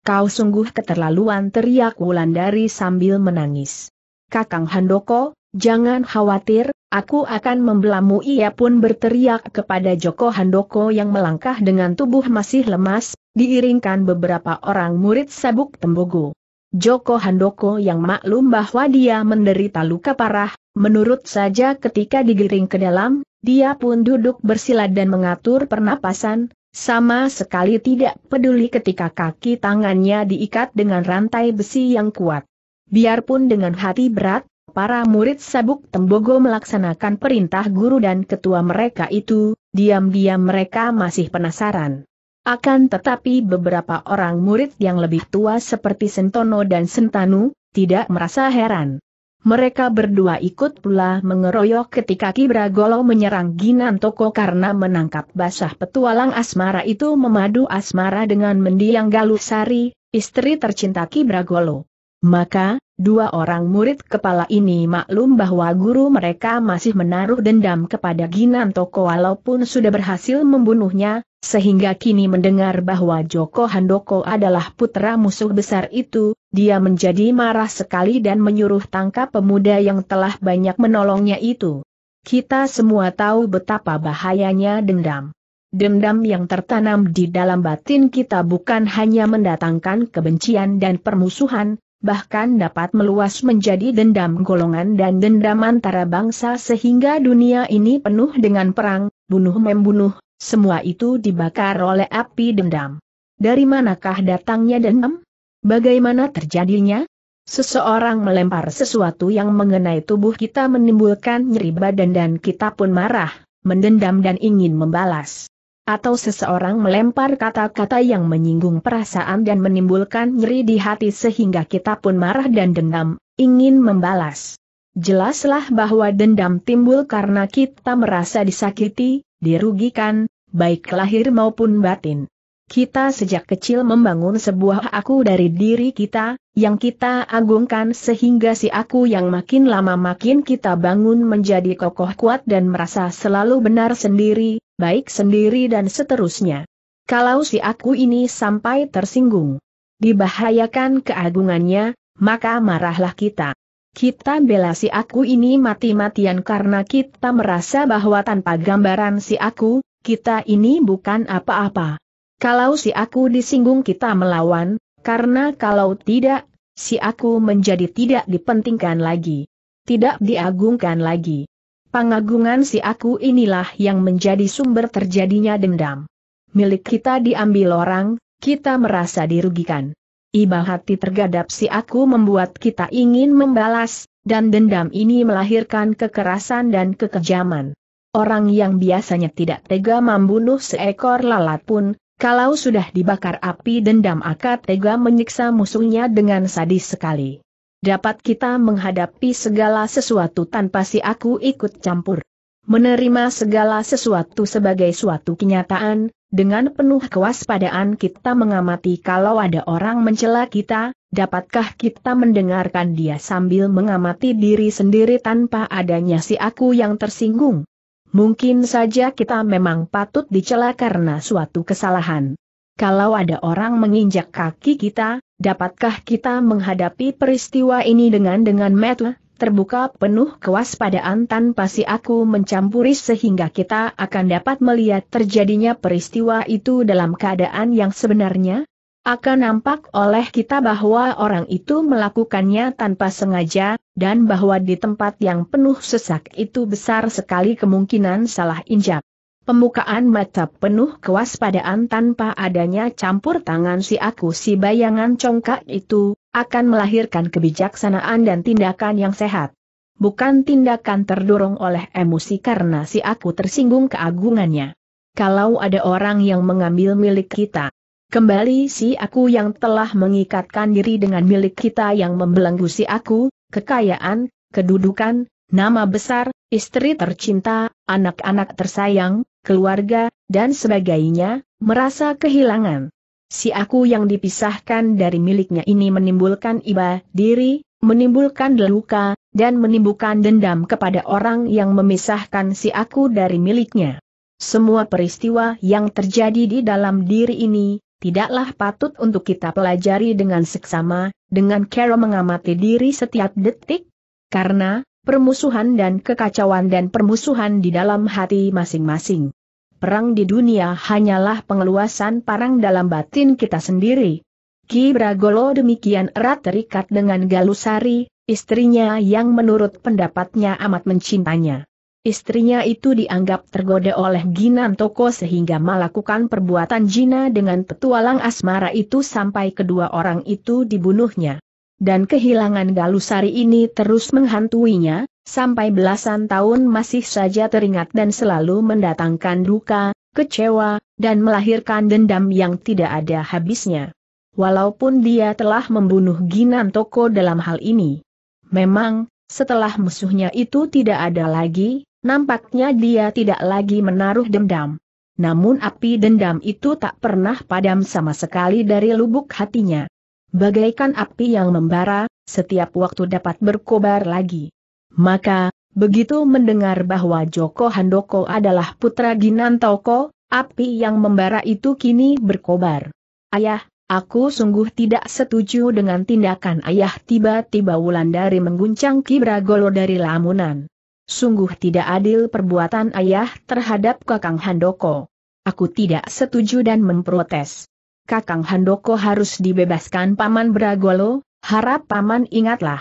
Kau sungguh keterlaluan teriak Wulandari sambil menangis. Kakang Handoko, jangan khawatir, aku akan membelamu ia pun berteriak kepada Joko Handoko yang melangkah dengan tubuh masih lemas, diiringkan beberapa orang murid sabuk tembogo. Joko Handoko yang maklum bahwa dia menderita luka parah, menurut saja ketika digiring ke dalam, dia pun duduk bersila dan mengatur pernapasan, sama sekali tidak peduli ketika kaki tangannya diikat dengan rantai besi yang kuat. Biarpun dengan hati berat, para murid sabuk Tembogo melaksanakan perintah guru dan ketua mereka itu, diam-diam mereka masih penasaran. Akan tetapi beberapa orang murid yang lebih tua seperti Sentono dan Sentanu, tidak merasa heran mereka berdua ikut pula mengeroyok ketika Kibra Golo menyerang Ginan Toko karena menangkap basah petualang asmara itu memadu asmara dengan mendiang Galuh Sari, istri tercinta Kibra Golo. Maka, dua orang murid kepala ini maklum bahwa guru mereka masih menaruh dendam kepada Ginan Toko walaupun sudah berhasil membunuhnya, sehingga kini mendengar bahwa Joko Handoko adalah putra musuh besar itu, dia menjadi marah sekali dan menyuruh tangkap pemuda yang telah banyak menolongnya itu. Kita semua tahu betapa bahayanya dendam. Dendam yang tertanam di dalam batin kita bukan hanya mendatangkan kebencian dan permusuhan, bahkan dapat meluas menjadi dendam golongan dan dendam antara bangsa sehingga dunia ini penuh dengan perang, bunuh-membunuh, semua itu dibakar oleh api dendam. Dari manakah datangnya dendam? Bagaimana terjadinya? Seseorang melempar sesuatu yang mengenai tubuh kita menimbulkan nyeri badan dan kita pun marah, mendendam dan ingin membalas. Atau seseorang melempar kata-kata yang menyinggung perasaan dan menimbulkan nyeri di hati sehingga kita pun marah dan dendam, ingin membalas. Jelaslah bahwa dendam timbul karena kita merasa disakiti, dirugikan, baik lahir maupun batin. Kita sejak kecil membangun sebuah aku dari diri kita, yang kita agungkan sehingga si aku yang makin lama makin kita bangun menjadi kokoh kuat dan merasa selalu benar sendiri, baik sendiri dan seterusnya. Kalau si aku ini sampai tersinggung, dibahayakan keagungannya, maka marahlah kita. Kita bela si aku ini mati-matian karena kita merasa bahwa tanpa gambaran si aku, kita ini bukan apa-apa. Kalau si aku disinggung kita melawan, karena kalau tidak, si aku menjadi tidak dipentingkan lagi. Tidak diagungkan lagi. Pengagungan si aku inilah yang menjadi sumber terjadinya dendam. Milik kita diambil orang, kita merasa dirugikan. Iba hati tergadap si aku membuat kita ingin membalas, dan dendam ini melahirkan kekerasan dan kekejaman. Orang yang biasanya tidak tega membunuh seekor lalat pun, kalau sudah dibakar api dendam akan tega menyiksa musuhnya dengan sadis sekali. Dapat kita menghadapi segala sesuatu tanpa si aku ikut campur. Menerima segala sesuatu sebagai suatu kenyataan, dengan penuh kewaspadaan kita mengamati kalau ada orang mencela kita, dapatkah kita mendengarkan dia sambil mengamati diri sendiri tanpa adanya si aku yang tersinggung? Mungkin saja kita memang patut dicela karena suatu kesalahan. Kalau ada orang menginjak kaki kita, dapatkah kita menghadapi peristiwa ini dengan dengan metu? terbuka penuh kewaspadaan tanpa si aku mencampuri sehingga kita akan dapat melihat terjadinya peristiwa itu dalam keadaan yang sebenarnya? Akan nampak oleh kita bahwa orang itu melakukannya tanpa sengaja, dan bahwa di tempat yang penuh sesak itu besar sekali kemungkinan salah injak. Pemukaan mata penuh kewaspadaan tanpa adanya campur tangan si aku si bayangan congkak itu, akan melahirkan kebijaksanaan dan tindakan yang sehat. Bukan tindakan terdorong oleh emosi karena si aku tersinggung keagungannya. Kalau ada orang yang mengambil milik kita, kembali si aku yang telah mengikatkan diri dengan milik kita yang membelenggu si aku, kekayaan, kedudukan, nama besar, istri tercinta, anak-anak tersayang, keluarga, dan sebagainya, merasa kehilangan. Si aku yang dipisahkan dari miliknya ini menimbulkan iba diri, menimbulkan luka, dan menimbulkan dendam kepada orang yang memisahkan si aku dari miliknya. Semua peristiwa yang terjadi di dalam diri ini, tidaklah patut untuk kita pelajari dengan seksama, dengan cara mengamati diri setiap detik, karena, permusuhan dan kekacauan dan permusuhan di dalam hati masing-masing. Perang di dunia hanyalah pengeluasan parang dalam batin kita sendiri. Ki Bragolo demikian erat terikat dengan Galusari, istrinya yang menurut pendapatnya amat mencintanya. Istrinya itu dianggap tergoda oleh Ginan Toko sehingga melakukan perbuatan jina dengan petualang asmara itu sampai kedua orang itu dibunuhnya dan kehilangan Galusari ini terus menghantuinya, sampai belasan tahun masih saja teringat dan selalu mendatangkan duka, kecewa, dan melahirkan dendam yang tidak ada habisnya. Walaupun dia telah membunuh Ginan Toko dalam hal ini. Memang, setelah musuhnya itu tidak ada lagi, nampaknya dia tidak lagi menaruh dendam. Namun api dendam itu tak pernah padam sama sekali dari lubuk hatinya. Bagaikan api yang membara, setiap waktu dapat berkobar lagi. Maka, begitu mendengar bahwa Joko Handoko adalah putra Ginantoko, api yang membara itu kini berkobar. Ayah, Aku sungguh tidak setuju dengan tindakan ayah tiba-tiba Wulandari mengguncang Kibragolo dari lamunan. Sungguh tidak adil perbuatan ayah terhadap Kakang Handoko. Aku tidak setuju dan memprotes. Kakang Handoko harus dibebaskan Paman Bragolo, harap Paman ingatlah.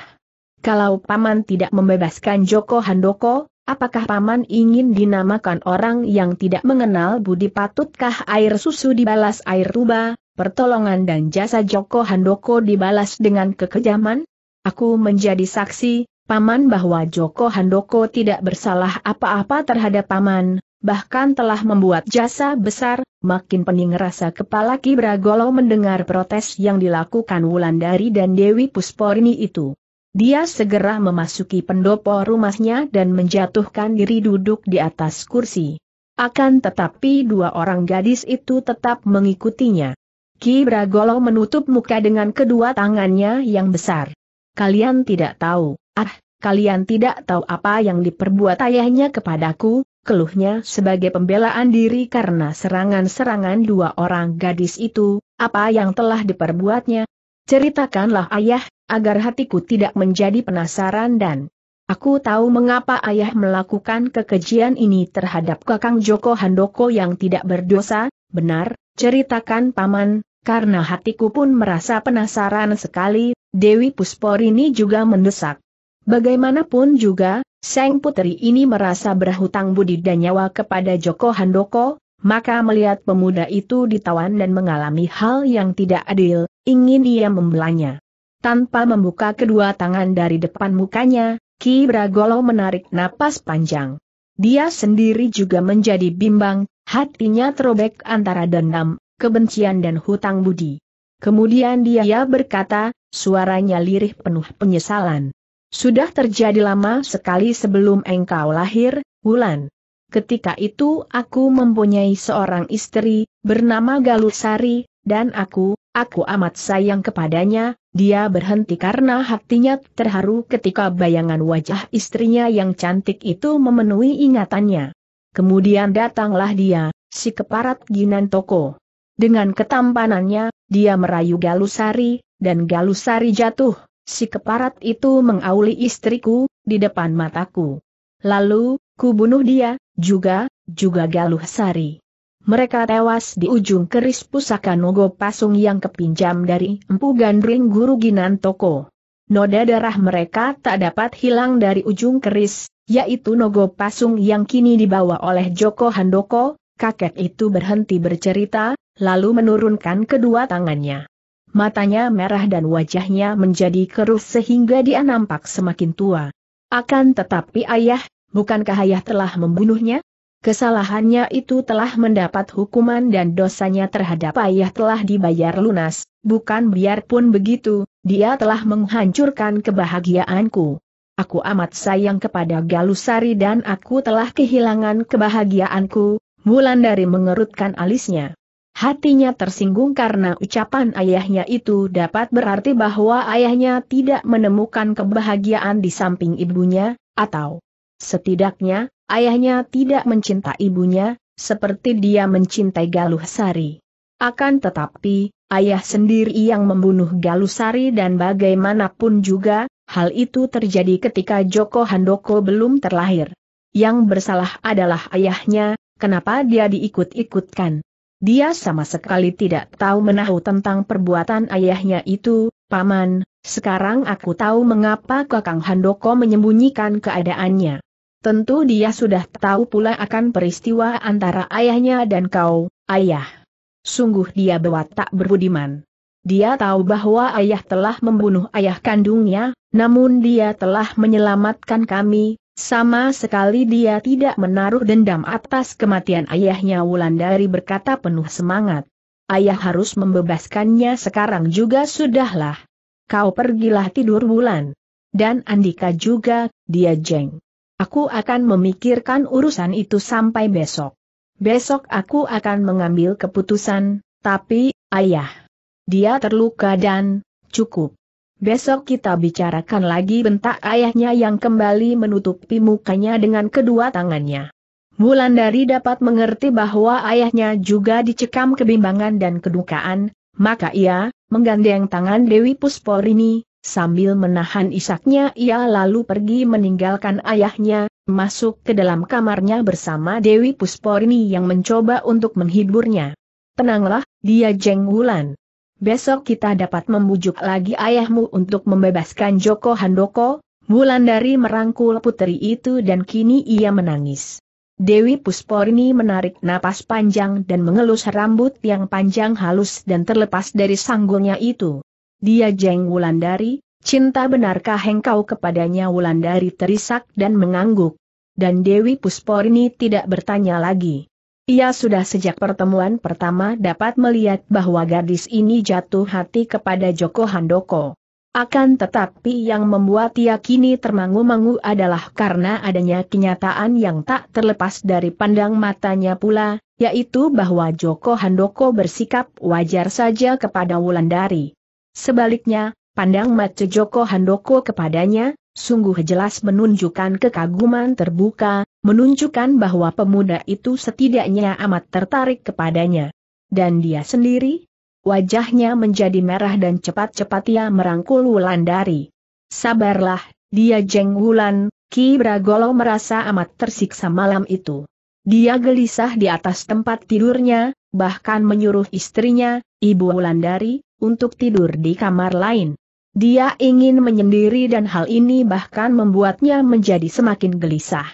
Kalau Paman tidak membebaskan Joko Handoko, apakah Paman ingin dinamakan orang yang tidak mengenal budi patutkah air susu dibalas air tuba, pertolongan dan jasa Joko Handoko dibalas dengan kekejaman? Aku menjadi saksi, Paman bahwa Joko Handoko tidak bersalah apa-apa terhadap Paman, bahkan telah membuat jasa besar, makin pening rasa kepala Ki Bragolo mendengar protes yang dilakukan Wulandari dan Dewi Pusporini itu. Dia segera memasuki pendopo rumahnya dan menjatuhkan diri duduk di atas kursi. Akan tetapi dua orang gadis itu tetap mengikutinya. Ki Bragolo menutup muka dengan kedua tangannya yang besar. Kalian tidak tahu, ah, kalian tidak tahu apa yang diperbuat ayahnya kepadaku, keluhnya sebagai pembelaan diri karena serangan-serangan dua orang gadis itu, apa yang telah diperbuatnya. Ceritakanlah ayah, agar hatiku tidak menjadi penasaran dan aku tahu mengapa ayah melakukan kekejian ini terhadap Kakang Joko Handoko yang tidak berdosa, benar, ceritakan paman, karena hatiku pun merasa penasaran sekali, Dewi ini juga mendesak. Bagaimanapun juga, Seng Putri ini merasa berhutang budi dan nyawa kepada Joko Handoko, maka melihat pemuda itu ditawan dan mengalami hal yang tidak adil, ingin ia membelanya. Tanpa membuka kedua tangan dari depan mukanya, Ki Bragolo menarik napas panjang. Dia sendiri juga menjadi bimbang, hatinya terobek antara dendam, kebencian dan hutang budi. Kemudian dia berkata, suaranya lirih penuh penyesalan. Sudah terjadi lama sekali sebelum engkau lahir, Wulan. Ketika itu aku mempunyai seorang istri, bernama Galusari, dan aku, aku amat sayang kepadanya, dia berhenti karena hatinya terharu ketika bayangan wajah istrinya yang cantik itu memenuhi ingatannya. Kemudian datanglah dia, si keparat Ginan Toko. Dengan ketampanannya, dia merayu Galusari, dan Galusari jatuh. Si keparat itu mengauli istriku, di depan mataku. Lalu, ku bunuh dia, juga, juga Galuh Sari. Mereka tewas di ujung keris pusaka Nogo Pasung yang kepinjam dari Empu Gandring Guru Ginan Toko. Noda darah mereka tak dapat hilang dari ujung keris, yaitu Nogo Pasung yang kini dibawa oleh Joko Handoko, kakek itu berhenti bercerita, lalu menurunkan kedua tangannya matanya merah dan wajahnya menjadi keruh sehingga dia nampak semakin tua. Akan tetapi ayah, bukankah ayah telah membunuhnya? Kesalahannya itu telah mendapat hukuman dan dosanya terhadap ayah telah dibayar lunas, bukan biarpun begitu, dia telah menghancurkan kebahagiaanku. Aku amat sayang kepada Galusari dan aku telah kehilangan kebahagiaanku, dari mengerutkan alisnya. Hatinya tersinggung karena ucapan ayahnya itu dapat berarti bahwa ayahnya tidak menemukan kebahagiaan di samping ibunya, atau setidaknya, ayahnya tidak mencintai ibunya, seperti dia mencintai Galuh Sari. Akan tetapi, ayah sendiri yang membunuh Galuh Sari dan bagaimanapun juga, hal itu terjadi ketika Joko Handoko belum terlahir. Yang bersalah adalah ayahnya, kenapa dia diikut-ikutkan? Dia sama sekali tidak tahu menahu tentang perbuatan ayahnya itu, Paman, sekarang aku tahu mengapa Kakang Handoko menyembunyikan keadaannya. Tentu dia sudah tahu pula akan peristiwa antara ayahnya dan kau, ayah. Sungguh dia tak berbudiman. Dia tahu bahwa ayah telah membunuh ayah kandungnya, namun dia telah menyelamatkan kami, sama sekali dia tidak menaruh dendam atas kematian ayahnya Wulandari berkata penuh semangat. Ayah harus membebaskannya sekarang juga sudahlah. Kau pergilah tidur Wulan. Dan Andika juga, dia jeng. Aku akan memikirkan urusan itu sampai besok. Besok aku akan mengambil keputusan, tapi, ayah. Dia terluka dan, cukup. Besok kita bicarakan lagi bentak ayahnya yang kembali menutupi mukanya dengan kedua tangannya. Wulandari dapat mengerti bahwa ayahnya juga dicekam kebimbangan dan kedukaan, maka ia, menggandeng tangan Dewi Pusporini, sambil menahan isaknya ia lalu pergi meninggalkan ayahnya, masuk ke dalam kamarnya bersama Dewi Pusporini yang mencoba untuk menghiburnya. Tenanglah, dia Jeng Wulan. Besok kita dapat membujuk lagi ayahmu untuk membebaskan Joko Handoko, Wulandari merangkul putri itu dan kini ia menangis. Dewi Pusporni menarik napas panjang dan mengelus rambut yang panjang halus dan terlepas dari sanggulnya itu. Dia jeng Wulandari, cinta benarkah engkau kepadanya Wulandari terisak dan mengangguk. Dan Dewi Pusporni tidak bertanya lagi. Ia sudah sejak pertemuan pertama dapat melihat bahwa gadis ini jatuh hati kepada Joko Handoko. Akan tetapi yang membuat ia kini termangu-mangu adalah karena adanya kenyataan yang tak terlepas dari pandang matanya pula, yaitu bahwa Joko Handoko bersikap wajar saja kepada Wulandari. Sebaliknya, pandang mata Joko Handoko kepadanya, sungguh jelas menunjukkan kekaguman terbuka, menunjukkan bahwa pemuda itu setidaknya amat tertarik kepadanya. Dan dia sendiri? Wajahnya menjadi merah dan cepat-cepat ia merangkul Wulandari. Sabarlah, dia jeng Wulan, Ki Bragolo merasa amat tersiksa malam itu. Dia gelisah di atas tempat tidurnya, bahkan menyuruh istrinya, Ibu Wulandari, untuk tidur di kamar lain. Dia ingin menyendiri dan hal ini bahkan membuatnya menjadi semakin gelisah.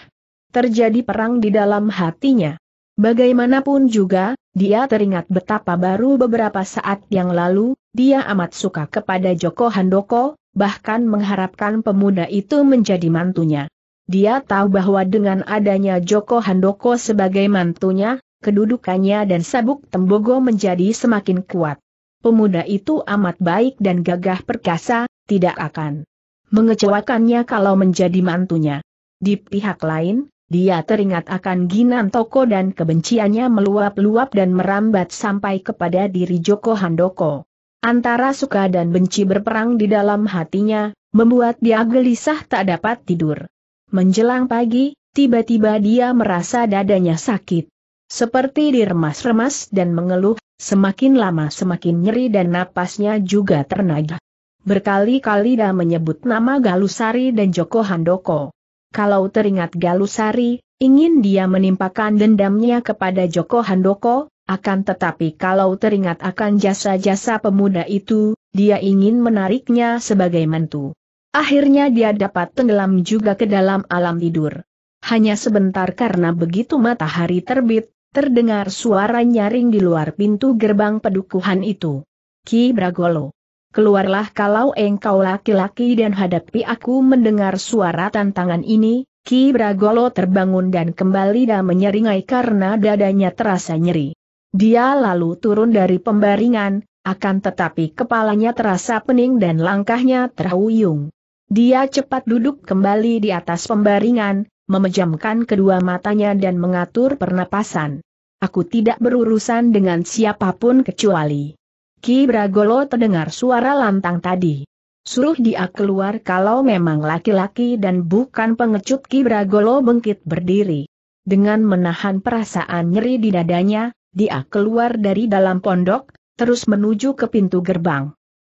Terjadi perang di dalam hatinya. Bagaimanapun juga, dia teringat betapa baru beberapa saat yang lalu, dia amat suka kepada Joko Handoko, bahkan mengharapkan pemuda itu menjadi mantunya. Dia tahu bahwa dengan adanya Joko Handoko sebagai mantunya, kedudukannya dan sabuk tembogo menjadi semakin kuat pemuda itu amat baik dan gagah perkasa, tidak akan mengecewakannya kalau menjadi mantunya. Di pihak lain, dia teringat akan Ginan Toko dan kebenciannya meluap-luap dan merambat sampai kepada diri Joko Handoko. Antara suka dan benci berperang di dalam hatinya, membuat dia gelisah tak dapat tidur. Menjelang pagi, tiba-tiba dia merasa dadanya sakit. Seperti diremas-remas dan mengeluh, Semakin lama semakin nyeri dan napasnya juga ternaga. Berkali-kali dia menyebut nama Galusari dan Joko Handoko. Kalau teringat Galusari, ingin dia menimpakan dendamnya kepada Joko Handoko, akan tetapi kalau teringat akan jasa-jasa pemuda itu, dia ingin menariknya sebagai mentu. Akhirnya dia dapat tenggelam juga ke dalam alam tidur. Hanya sebentar karena begitu matahari terbit, Terdengar suara nyaring di luar pintu gerbang pedukuhan itu. Ki Bragolo. Keluarlah kalau engkau laki-laki dan hadapi aku mendengar suara tantangan ini, Ki Bragolo terbangun dan kembali dan menyeringai karena dadanya terasa nyeri. Dia lalu turun dari pembaringan, akan tetapi kepalanya terasa pening dan langkahnya terhuyung. Dia cepat duduk kembali di atas pembaringan, memejamkan kedua matanya dan mengatur pernapasan. Aku tidak berurusan dengan siapapun kecuali. Ki Bragolo terdengar suara lantang tadi. Suruh dia keluar kalau memang laki-laki dan bukan pengecut Ki Bragolo bengkit berdiri. Dengan menahan perasaan nyeri di dadanya, dia keluar dari dalam pondok, terus menuju ke pintu gerbang.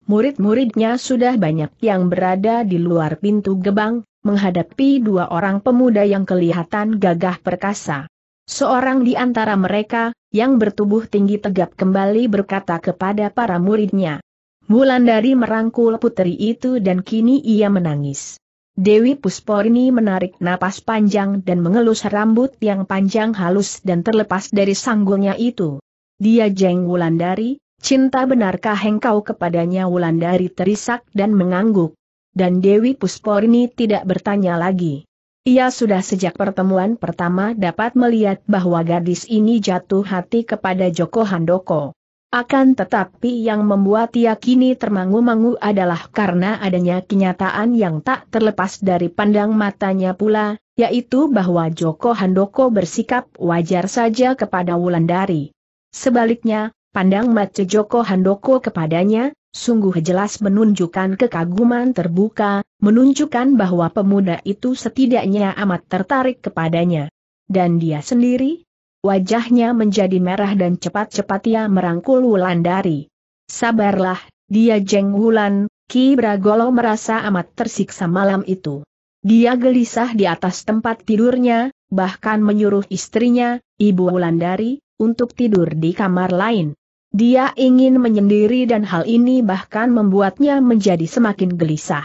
Murid-muridnya sudah banyak yang berada di luar pintu gerbang menghadapi dua orang pemuda yang kelihatan gagah perkasa. Seorang di antara mereka, yang bertubuh tinggi tegap kembali berkata kepada para muridnya. Wulandari merangkul putri itu dan kini ia menangis. Dewi Pusporni menarik napas panjang dan mengelus rambut yang panjang halus dan terlepas dari sanggulnya itu. Dia jeng Wulandari, cinta benarkah engkau kepadanya Wulandari terisak dan mengangguk dan Dewi Pusporni tidak bertanya lagi. Ia sudah sejak pertemuan pertama dapat melihat bahwa gadis ini jatuh hati kepada Joko Handoko. Akan tetapi yang membuat ia kini termangu-mangu adalah karena adanya kenyataan yang tak terlepas dari pandang matanya pula, yaitu bahwa Joko Handoko bersikap wajar saja kepada Wulandari. Sebaliknya, pandang mata Joko Handoko kepadanya, sungguh jelas menunjukkan kekaguman terbuka, menunjukkan bahwa pemuda itu setidaknya amat tertarik kepadanya. Dan dia sendiri? Wajahnya menjadi merah dan cepat-cepat ia merangkul Wulandari. Sabarlah, dia jeng Wulan, Ki Bragolo merasa amat tersiksa malam itu. Dia gelisah di atas tempat tidurnya, bahkan menyuruh istrinya, Ibu Wulandari, untuk tidur di kamar lain. Dia ingin menyendiri dan hal ini bahkan membuatnya menjadi semakin gelisah.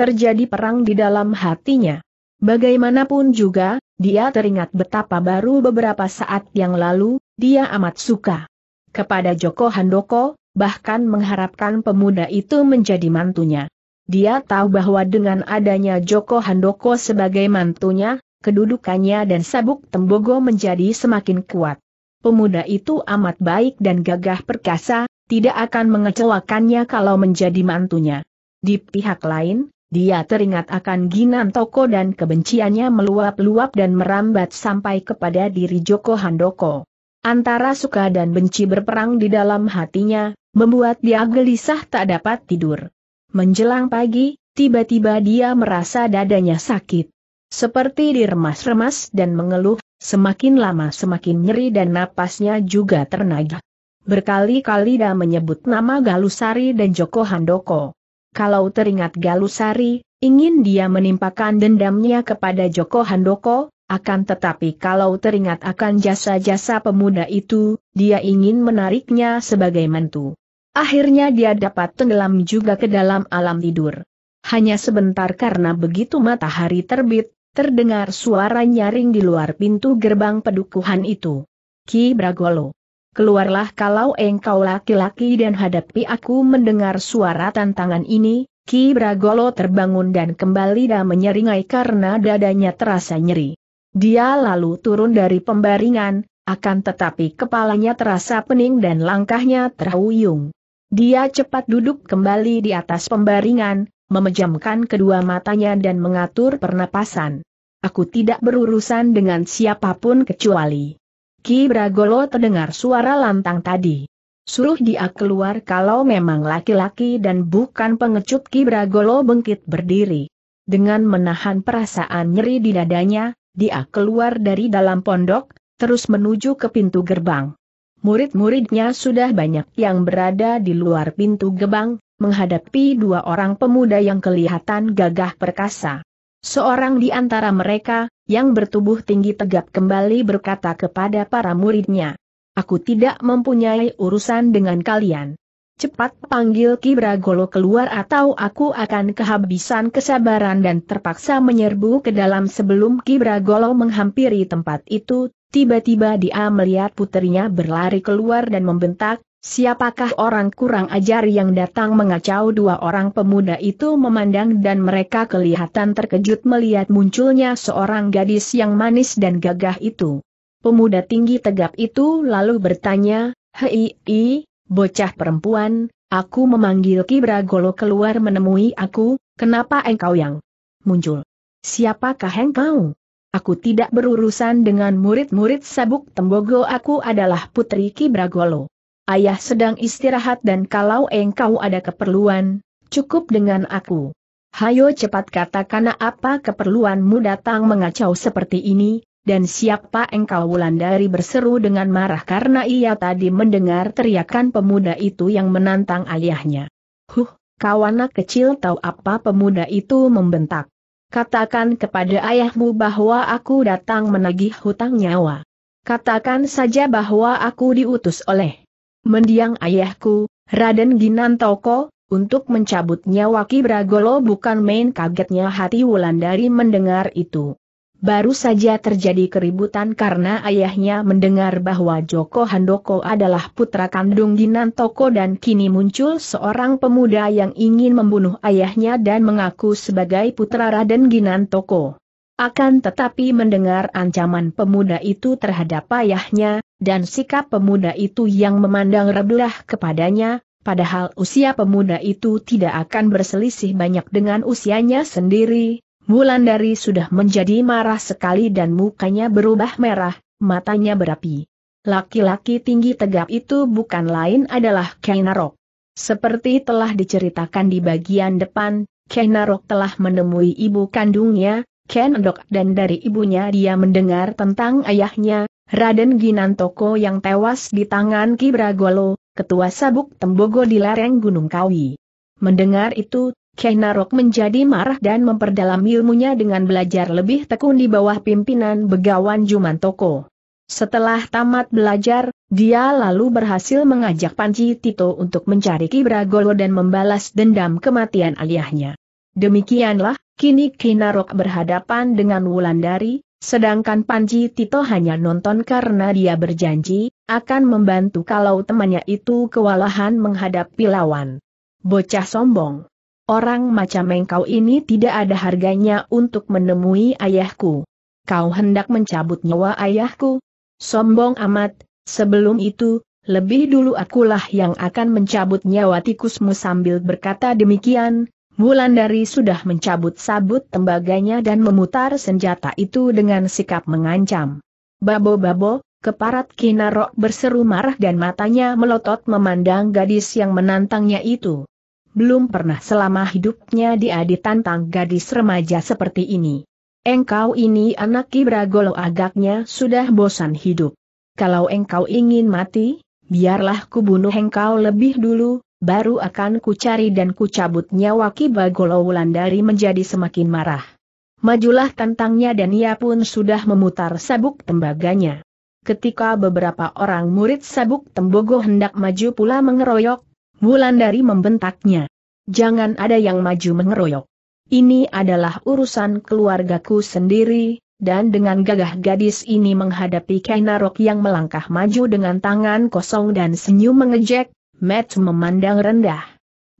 Terjadi perang di dalam hatinya. Bagaimanapun juga, dia teringat betapa baru beberapa saat yang lalu, dia amat suka. Kepada Joko Handoko, bahkan mengharapkan pemuda itu menjadi mantunya. Dia tahu bahwa dengan adanya Joko Handoko sebagai mantunya, kedudukannya dan sabuk Tembogo menjadi semakin kuat. Pemuda itu amat baik dan gagah perkasa, tidak akan mengecewakannya kalau menjadi mantunya. Di pihak lain, dia teringat akan Ginan Toko dan kebenciannya meluap-luap dan merambat sampai kepada diri Joko Handoko. Antara suka dan benci berperang di dalam hatinya, membuat dia gelisah tak dapat tidur. Menjelang pagi, tiba-tiba dia merasa dadanya sakit. Seperti diremas-remas dan mengeluh, Semakin lama semakin nyeri dan napasnya juga ternaga. Berkali-kali dia menyebut nama Galusari dan Joko Handoko. Kalau teringat Galusari, ingin dia menimpakan dendamnya kepada Joko Handoko, akan tetapi kalau teringat akan jasa-jasa pemuda itu, dia ingin menariknya sebagai mantu. Akhirnya dia dapat tenggelam juga ke dalam alam tidur. Hanya sebentar karena begitu matahari terbit, terdengar suara nyaring di luar pintu gerbang pedukuhan itu. Ki Bragolo. Keluarlah kalau engkau laki-laki dan hadapi aku mendengar suara tantangan ini, Ki Bragolo terbangun dan kembali dan menyeringai karena dadanya terasa nyeri. Dia lalu turun dari pembaringan, akan tetapi kepalanya terasa pening dan langkahnya terhuyung. Dia cepat duduk kembali di atas pembaringan, memejamkan kedua matanya dan mengatur pernapasan. Aku tidak berurusan dengan siapapun kecuali. Ki Bragolo terdengar suara lantang tadi. Suruh dia keluar kalau memang laki-laki dan bukan pengecut Ki Bragolo bengkit berdiri. Dengan menahan perasaan nyeri di dadanya, dia keluar dari dalam pondok, terus menuju ke pintu gerbang. Murid-muridnya sudah banyak yang berada di luar pintu gerbang, menghadapi dua orang pemuda yang kelihatan gagah perkasa. Seorang di antara mereka, yang bertubuh tinggi tegap kembali berkata kepada para muridnya. Aku tidak mempunyai urusan dengan kalian. Cepat panggil Kibragolo keluar atau aku akan kehabisan kesabaran dan terpaksa menyerbu ke dalam sebelum Kibragolo menghampiri tempat itu, tiba-tiba dia melihat putrinya berlari keluar dan membentak, Siapakah orang kurang ajar yang datang mengacau dua orang pemuda itu memandang dan mereka kelihatan terkejut melihat munculnya seorang gadis yang manis dan gagah itu. Pemuda tinggi tegap itu lalu bertanya, Hei, i, bocah perempuan, aku memanggil Kibra Golo keluar menemui aku, kenapa engkau yang muncul? Siapakah engkau? Aku tidak berurusan dengan murid-murid sabuk tembogo aku adalah putri Kibra Golo ayah sedang istirahat dan kalau engkau ada keperluan, cukup dengan aku. Hayo cepat katakan apa keperluanmu datang mengacau seperti ini, dan siapa engkau Wulandari berseru dengan marah karena ia tadi mendengar teriakan pemuda itu yang menantang ayahnya. Huh, kau anak kecil tahu apa pemuda itu membentak. Katakan kepada ayahmu bahwa aku datang menagih hutang nyawa. Katakan saja bahwa aku diutus oleh mendiang ayahku, Raden Ginantoko, untuk mencabut nyawa Ki Bragolo bukan main kagetnya hati Wulandari mendengar itu. Baru saja terjadi keributan karena ayahnya mendengar bahwa Joko Handoko adalah putra kandung Ginantoko dan kini muncul seorang pemuda yang ingin membunuh ayahnya dan mengaku sebagai putra Raden Ginantoko. Akan tetapi mendengar ancaman pemuda itu terhadap ayahnya, dan sikap pemuda itu yang memandang rebelah kepadanya, padahal usia pemuda itu tidak akan berselisih banyak dengan usianya sendiri, Mulandari sudah menjadi marah sekali dan mukanya berubah merah, matanya berapi. Laki-laki tinggi tegap itu bukan lain adalah Kainarok. Seperti telah diceritakan di bagian depan, Kainarok telah menemui ibu kandungnya, Ken dan dari ibunya dia mendengar tentang ayahnya, Raden Ginantoko yang tewas di tangan Kibragolo, ketua sabuk Tembogo di lereng Gunung Kawi. Mendengar itu, Kenarok menjadi marah dan memperdalam ilmunya dengan belajar lebih tekun di bawah pimpinan Begawan Jumantoko. Setelah tamat belajar, dia lalu berhasil mengajak Panji Tito untuk mencari Kibragolo dan membalas dendam kematian ayahnya. Demikianlah, kini Kinarok berhadapan dengan Wulandari, Sedangkan Panji Tito hanya nonton karena dia berjanji, akan membantu kalau temannya itu kewalahan menghadapi lawan. Bocah sombong. Orang macam engkau ini tidak ada harganya untuk menemui ayahku. Kau hendak mencabut nyawa ayahku? Sombong amat, sebelum itu, lebih dulu akulah yang akan mencabut nyawa tikusmu sambil berkata demikian, Wulandari sudah mencabut sabut tembaganya dan memutar senjata itu dengan sikap mengancam. Babo-babo, keparat Kinarok berseru marah dan matanya melotot memandang gadis yang menantangnya itu. Belum pernah selama hidupnya dia ditantang gadis remaja seperti ini. Engkau ini anak Kibragolo agaknya sudah bosan hidup. Kalau engkau ingin mati, biarlah kubunuh engkau lebih dulu, baru akan kucari dan kucabut nyawa Ki Bagolo Wulandari menjadi semakin marah. Majulah tantangnya dan ia pun sudah memutar sabuk tembaganya. Ketika beberapa orang murid sabuk tembogo hendak maju pula mengeroyok, Wulandari membentaknya. Jangan ada yang maju mengeroyok. Ini adalah urusan keluargaku sendiri, dan dengan gagah gadis ini menghadapi Kainarok yang melangkah maju dengan tangan kosong dan senyum mengejek, Matt memandang rendah.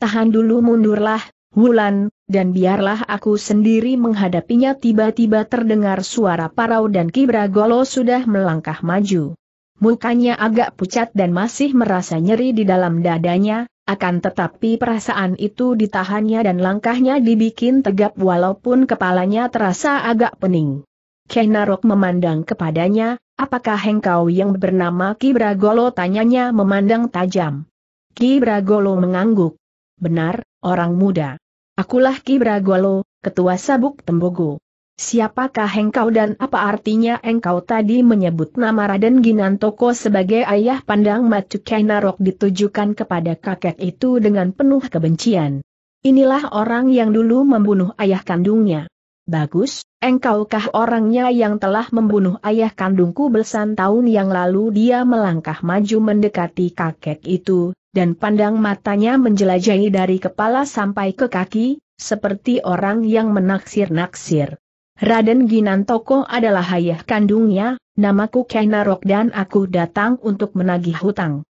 Tahan dulu mundurlah, Wulan, dan biarlah aku sendiri menghadapinya tiba-tiba terdengar suara parau dan Kibra Golo sudah melangkah maju. Mukanya agak pucat dan masih merasa nyeri di dalam dadanya, akan tetapi perasaan itu ditahannya dan langkahnya dibikin tegap walaupun kepalanya terasa agak pening. Kenarok memandang kepadanya, apakah engkau yang bernama Kibra Golo tanyanya memandang tajam. Ki Bragolo mengangguk. Benar, orang muda. Akulah Ki Bragolo, ketua sabuk Tembogo. Siapakah engkau dan apa artinya engkau tadi menyebut nama Raden Ginantoko sebagai ayah pandang Matu Kainarok ditujukan kepada kakek itu dengan penuh kebencian. Inilah orang yang dulu membunuh ayah kandungnya. Bagus, engkaukah orangnya yang telah membunuh ayah kandungku belasan tahun yang lalu dia melangkah maju mendekati kakek itu, dan pandang matanya menjelajahi dari kepala sampai ke kaki, seperti orang yang menaksir-naksir. Raden Ginantoko adalah ayah kandungnya, namaku Kainarok dan aku datang untuk menagih hutang.